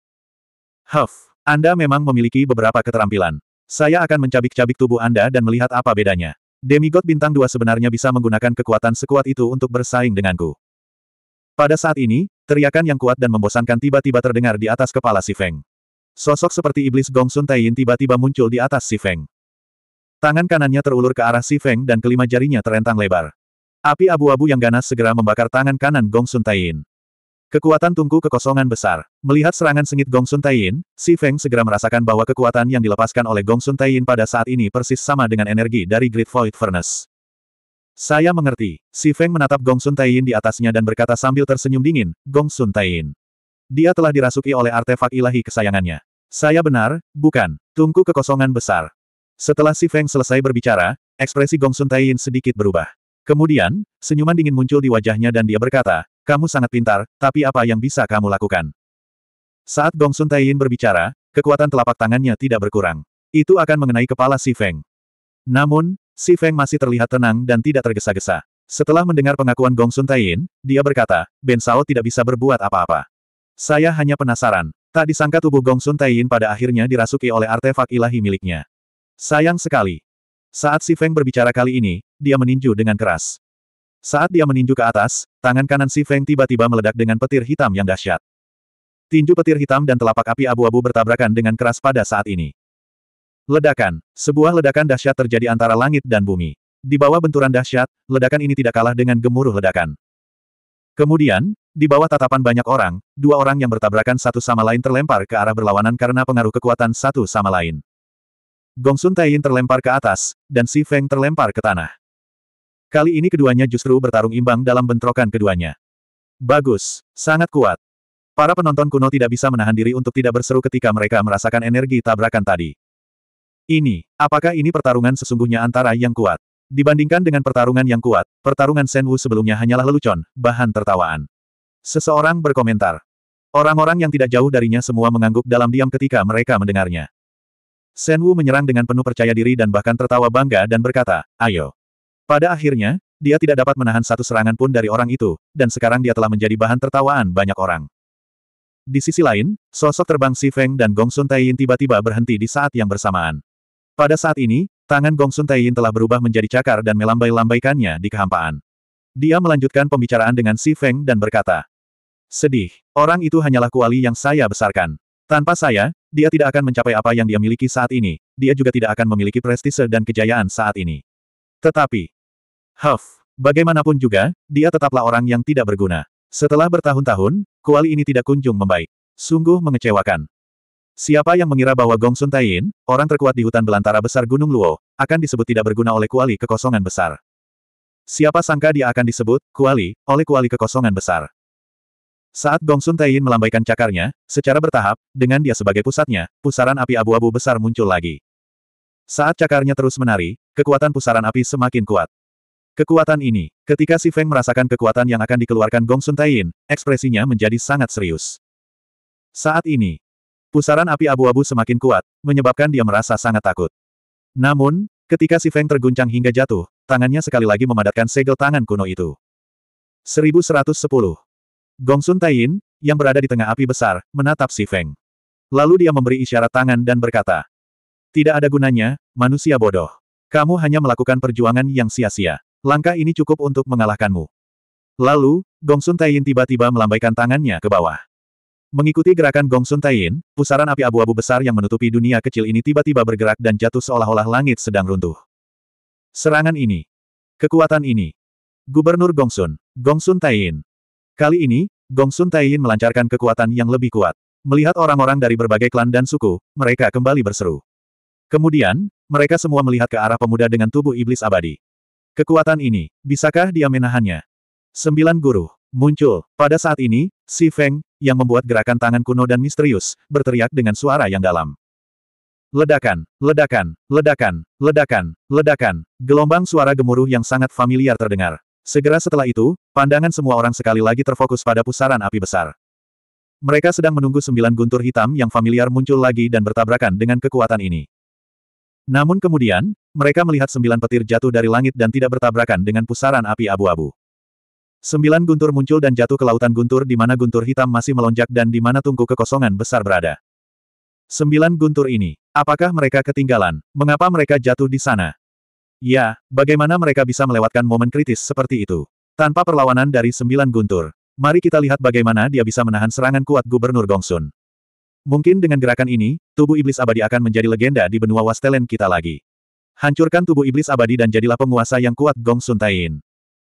Huff, Anda memang memiliki beberapa keterampilan. Saya akan mencabik-cabik tubuh Anda dan melihat apa bedanya. Demigod bintang dua sebenarnya bisa menggunakan kekuatan sekuat itu untuk bersaing denganku. Pada saat ini, teriakan yang kuat dan membosankan tiba-tiba terdengar di atas kepala si Feng. Sosok seperti iblis Gong Sun Taiyin tiba-tiba muncul di atas si Feng. Tangan kanannya terulur ke arah Si Feng dan kelima jarinya terentang lebar. Api abu-abu yang ganas segera membakar tangan kanan Gong Sun Taiyin. Kekuatan tungku kekosongan besar. Melihat serangan sengit Gong Sun Taiyin, Si Feng segera merasakan bahwa kekuatan yang dilepaskan oleh Gong Sun Taiyin pada saat ini persis sama dengan energi dari Great Void Furnace. Saya mengerti. Si Feng menatap Gong Sun Taiyin di atasnya dan berkata sambil tersenyum dingin, Gong Sun Taiyin. Dia telah dirasuki oleh artefak ilahi kesayangannya. Saya benar, bukan. Tungku kekosongan besar. Setelah Si Feng selesai berbicara, ekspresi Gong Sun Taiyin sedikit berubah. Kemudian, senyuman dingin muncul di wajahnya dan dia berkata, kamu sangat pintar, tapi apa yang bisa kamu lakukan? Saat Gong Sun Taiyin berbicara, kekuatan telapak tangannya tidak berkurang. Itu akan mengenai kepala Si Feng. Namun, Si Feng masih terlihat tenang dan tidak tergesa-gesa. Setelah mendengar pengakuan Gong Sun Taiyin, dia berkata, Ben Sao tidak bisa berbuat apa-apa. Saya hanya penasaran. Tak disangka tubuh Gong Sun Taiyin pada akhirnya dirasuki oleh artefak ilahi miliknya. Sayang sekali. Saat Si Feng berbicara kali ini, dia meninju dengan keras. Saat dia meninju ke atas, tangan kanan Si Feng tiba-tiba meledak dengan petir hitam yang dahsyat. Tinju petir hitam dan telapak api abu-abu bertabrakan dengan keras pada saat ini. Ledakan. Sebuah ledakan dahsyat terjadi antara langit dan bumi. Di bawah benturan dahsyat, ledakan ini tidak kalah dengan gemuruh ledakan. Kemudian, di bawah tatapan banyak orang, dua orang yang bertabrakan satu sama lain terlempar ke arah berlawanan karena pengaruh kekuatan satu sama lain. Gongsun Taiyin terlempar ke atas, dan Si Feng terlempar ke tanah. Kali ini keduanya justru bertarung imbang dalam bentrokan keduanya. Bagus, sangat kuat. Para penonton kuno tidak bisa menahan diri untuk tidak berseru ketika mereka merasakan energi tabrakan tadi. Ini, apakah ini pertarungan sesungguhnya antara yang kuat? Dibandingkan dengan pertarungan yang kuat, pertarungan Shen Wu sebelumnya hanyalah lelucon, bahan tertawaan. Seseorang berkomentar. Orang-orang yang tidak jauh darinya semua mengangguk dalam diam ketika mereka mendengarnya. Sen Wu menyerang dengan penuh percaya diri dan bahkan tertawa bangga dan berkata, ayo. Pada akhirnya, dia tidak dapat menahan satu serangan pun dari orang itu, dan sekarang dia telah menjadi bahan tertawaan banyak orang. Di sisi lain, sosok terbang Si Feng dan Gong Sun Taiyin tiba-tiba berhenti di saat yang bersamaan. Pada saat ini, tangan Gong Sun Taiyin telah berubah menjadi cakar dan melambai-lambaikannya di kehampaan. Dia melanjutkan pembicaraan dengan Si Feng dan berkata, Sedih, orang itu hanyalah kuali yang saya besarkan. Tanpa saya, dia tidak akan mencapai apa yang dia miliki saat ini, dia juga tidak akan memiliki prestise dan kejayaan saat ini. Tetapi, Huff, bagaimanapun juga, dia tetaplah orang yang tidak berguna. Setelah bertahun-tahun, kuali ini tidak kunjung membaik. Sungguh mengecewakan. Siapa yang mengira bahwa Gong Sun Taiyin, orang terkuat di hutan belantara besar Gunung Luo, akan disebut tidak berguna oleh kuali kekosongan besar. Siapa sangka dia akan disebut, kuali, oleh kuali kekosongan besar. Saat Gongsun Taiyin melambaikan cakarnya, secara bertahap, dengan dia sebagai pusatnya, pusaran api abu-abu besar muncul lagi. Saat cakarnya terus menari, kekuatan pusaran api semakin kuat. Kekuatan ini, ketika Si Feng merasakan kekuatan yang akan dikeluarkan Gongsun Taiyin, ekspresinya menjadi sangat serius. Saat ini, pusaran api abu-abu semakin kuat, menyebabkan dia merasa sangat takut. Namun, ketika Si Feng terguncang hingga jatuh, tangannya sekali lagi memadatkan segel tangan kuno itu. 1110 Gongsun Taiyin, yang berada di tengah api besar, menatap si Feng. Lalu dia memberi isyarat tangan dan berkata, Tidak ada gunanya, manusia bodoh. Kamu hanya melakukan perjuangan yang sia-sia. Langkah ini cukup untuk mengalahkanmu. Lalu, Gongsun Taiyin tiba-tiba melambaikan tangannya ke bawah. Mengikuti gerakan Gongsun Taiyin, pusaran api abu-abu besar yang menutupi dunia kecil ini tiba-tiba bergerak dan jatuh seolah-olah langit sedang runtuh. Serangan ini. Kekuatan ini. Gubernur Gongsun. Gongsun Taiyin. Kali ini, Gongsun Taiyin melancarkan kekuatan yang lebih kuat. Melihat orang-orang dari berbagai klan dan suku, mereka kembali berseru. Kemudian, mereka semua melihat ke arah pemuda dengan tubuh iblis abadi. Kekuatan ini, bisakah dia menahannya? Sembilan guru, muncul. Pada saat ini, Si Feng, yang membuat gerakan tangan kuno dan misterius, berteriak dengan suara yang dalam. Ledakan, ledakan, ledakan, ledakan, ledakan, gelombang suara gemuruh yang sangat familiar terdengar. Segera setelah itu, pandangan semua orang sekali lagi terfokus pada pusaran api besar. Mereka sedang menunggu sembilan guntur hitam yang familiar muncul lagi dan bertabrakan dengan kekuatan ini. Namun kemudian, mereka melihat sembilan petir jatuh dari langit dan tidak bertabrakan dengan pusaran api abu-abu. Sembilan guntur muncul dan jatuh ke lautan guntur di mana guntur hitam masih melonjak dan di mana tungku kekosongan besar berada. Sembilan guntur ini, apakah mereka ketinggalan? Mengapa mereka jatuh di sana? Ya, bagaimana mereka bisa melewatkan momen kritis seperti itu? Tanpa perlawanan dari sembilan guntur. Mari kita lihat bagaimana dia bisa menahan serangan kuat Gubernur Gongsun. Mungkin dengan gerakan ini, tubuh iblis abadi akan menjadi legenda di benua Wastelen kita lagi. Hancurkan tubuh iblis abadi dan jadilah penguasa yang kuat Gongsun Tain.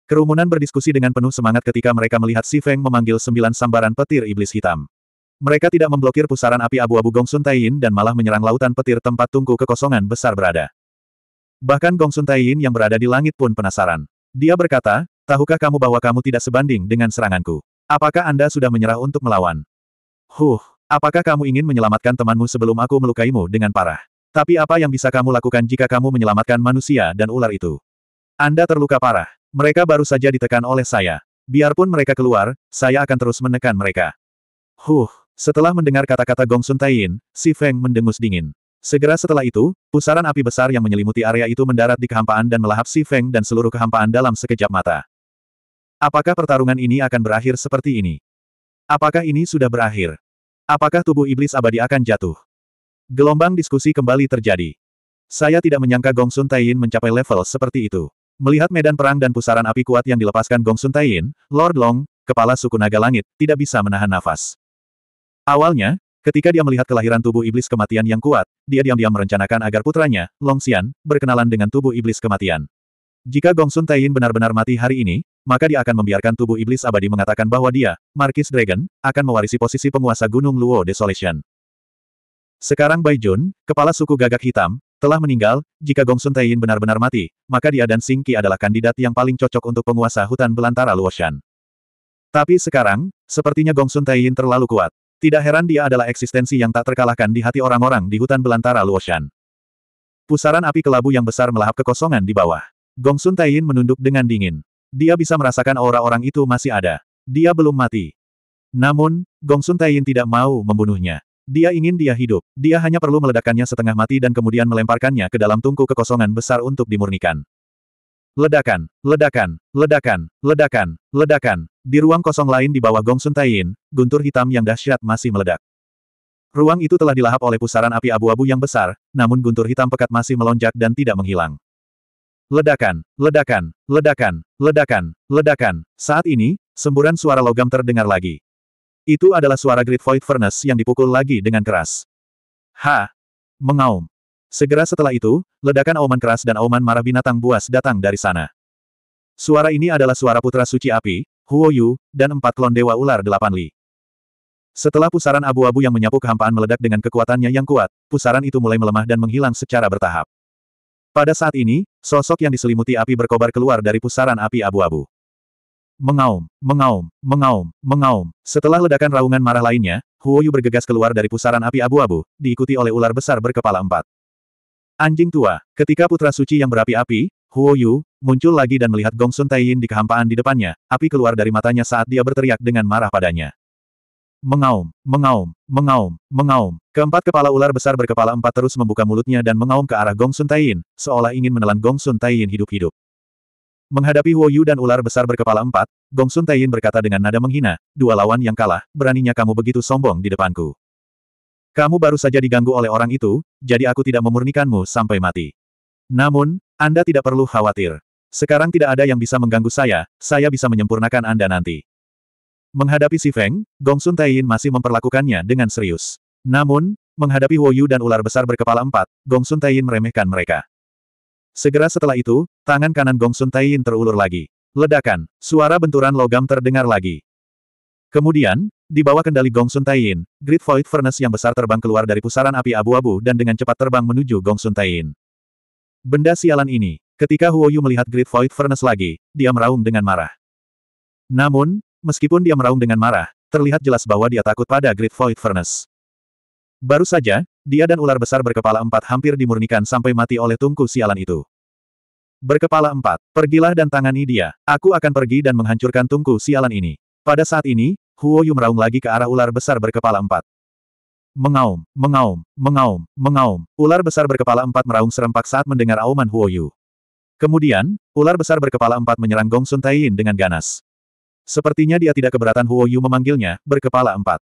Kerumunan berdiskusi dengan penuh semangat ketika mereka melihat Si Feng memanggil sembilan sambaran petir iblis hitam. Mereka tidak memblokir pusaran api abu-abu Gongsun Tain dan malah menyerang lautan petir tempat tungku kekosongan besar berada. Bahkan Gong Sun Taiyin yang berada di langit pun penasaran. Dia berkata, tahukah kamu bahwa kamu tidak sebanding dengan seranganku? Apakah Anda sudah menyerah untuk melawan? Huh, apakah kamu ingin menyelamatkan temanmu sebelum aku melukaimu dengan parah? Tapi apa yang bisa kamu lakukan jika kamu menyelamatkan manusia dan ular itu? Anda terluka parah. Mereka baru saja ditekan oleh saya. Biarpun mereka keluar, saya akan terus menekan mereka. Huh, setelah mendengar kata-kata Gong Sun Taiyin, Si Feng mendengus dingin. Segera setelah itu, pusaran api besar yang menyelimuti area itu mendarat di kehampaan dan melahap Si Feng dan seluruh kehampaan dalam sekejap mata. Apakah pertarungan ini akan berakhir seperti ini? Apakah ini sudah berakhir? Apakah tubuh iblis abadi akan jatuh? Gelombang diskusi kembali terjadi. Saya tidak menyangka Gong Sun Taiyin mencapai level seperti itu. Melihat medan perang dan pusaran api kuat yang dilepaskan Gong Sun Taiyin, Lord Long, kepala suku naga langit, tidak bisa menahan nafas. Awalnya, Ketika dia melihat kelahiran tubuh iblis kematian yang kuat, dia diam-diam merencanakan agar putranya, Long Xian, berkenalan dengan tubuh iblis kematian. Jika Gong Sun Taiyin benar-benar mati hari ini, maka dia akan membiarkan tubuh iblis abadi mengatakan bahwa dia, Markis Dragon, akan mewarisi posisi penguasa Gunung Luo Desolation. Sekarang Bai Jun, kepala suku gagak hitam, telah meninggal, jika Gong Sun Taiyin benar-benar mati, maka dia dan Sing Qi adalah kandidat yang paling cocok untuk penguasa hutan belantara Luoshan. Tapi sekarang, sepertinya Gong Sun Taiyin terlalu kuat. Tidak heran dia adalah eksistensi yang tak terkalahkan di hati orang-orang di hutan belantara Luoshan. Pusaran api kelabu yang besar melahap kekosongan di bawah. Gong Sun Taiyin menunduk dengan dingin. Dia bisa merasakan aura orang itu masih ada. Dia belum mati. Namun, Gong Sun Taiyin tidak mau membunuhnya. Dia ingin dia hidup. Dia hanya perlu meledakkannya setengah mati dan kemudian melemparkannya ke dalam tungku kekosongan besar untuk dimurnikan. Ledakan, ledakan, ledakan, ledakan, ledakan, di ruang kosong lain di bawah Gong Sun guntur hitam yang dahsyat masih meledak. Ruang itu telah dilahap oleh pusaran api abu-abu yang besar, namun guntur hitam pekat masih melonjak dan tidak menghilang. Ledakan, ledakan, ledakan, ledakan, ledakan. Saat ini, semburan suara logam terdengar lagi. Itu adalah suara Great Void Furnace yang dipukul lagi dengan keras. Ha! Mengaum. Segera setelah itu, ledakan auman keras dan auman marah binatang buas datang dari sana. Suara ini adalah suara putra suci api, Huoyu dan empat klon Dewa Ular Delapan Li. Setelah pusaran abu-abu yang menyapu kehampaan meledak dengan kekuatannya yang kuat, pusaran itu mulai melemah dan menghilang secara bertahap. Pada saat ini, sosok yang diselimuti api berkobar keluar dari pusaran api abu-abu. Mengaum, mengaum, mengaum, mengaum. Setelah ledakan raungan marah lainnya, Huoyu bergegas keluar dari pusaran api abu-abu, diikuti oleh ular besar berkepala empat. Anjing tua. Ketika putra suci yang berapi-api, Huo Yu, muncul lagi dan melihat Gong Sun Taiyin di kehampaan di depannya, api keluar dari matanya saat dia berteriak dengan marah padanya. Mengaum, mengaum, mengaum, mengaum. Keempat kepala ular besar berkepala empat terus membuka mulutnya dan mengaum ke arah Gong Sun Taiyin, seolah ingin menelan Gong Sun Taiyin hidup-hidup. Menghadapi Huo Yu dan ular besar berkepala empat, Gong Sun Taiyin berkata dengan nada menghina, dua lawan yang kalah, beraninya kamu begitu sombong di depanku. Kamu baru saja diganggu oleh orang itu, jadi aku tidak memurnikanmu sampai mati. Namun, Anda tidak perlu khawatir. Sekarang tidak ada yang bisa mengganggu saya, saya bisa menyempurnakan Anda nanti. Menghadapi si Feng, Gong Sun Taiyin masih memperlakukannya dengan serius. Namun, menghadapi Wu Yu dan ular besar berkepala empat, Gong Sun Taiyin meremehkan mereka. Segera setelah itu, tangan kanan Gong Sun Taiyin terulur lagi. Ledakan, suara benturan logam terdengar lagi. Kemudian, di bawah kendali Gong Sun Taiyin, Great Void Furnace yang besar terbang keluar dari pusaran api abu-abu dan dengan cepat terbang menuju Gong Sun Taiyin. Benda sialan ini, ketika Huo Yu melihat Great Void Furnace lagi, dia meraung dengan marah. Namun, meskipun dia meraung dengan marah, terlihat jelas bahwa dia takut pada Great Void Furnace. Baru saja, dia dan ular besar berkepala empat hampir dimurnikan sampai mati oleh tungku sialan itu. Berkepala empat, pergilah dan tangani dia, aku akan pergi dan menghancurkan tungku sialan ini. Pada saat ini, Huo Yu meraung lagi ke arah ular besar berkepala empat. Mengaum, mengaum, mengaum, mengaum. Ular besar berkepala empat meraung serempak saat mendengar auman Huo Yu. Kemudian, ular besar berkepala empat menyerang Gong Sun Taiyin dengan ganas. Sepertinya dia tidak keberatan Huo Yu memanggilnya, berkepala empat.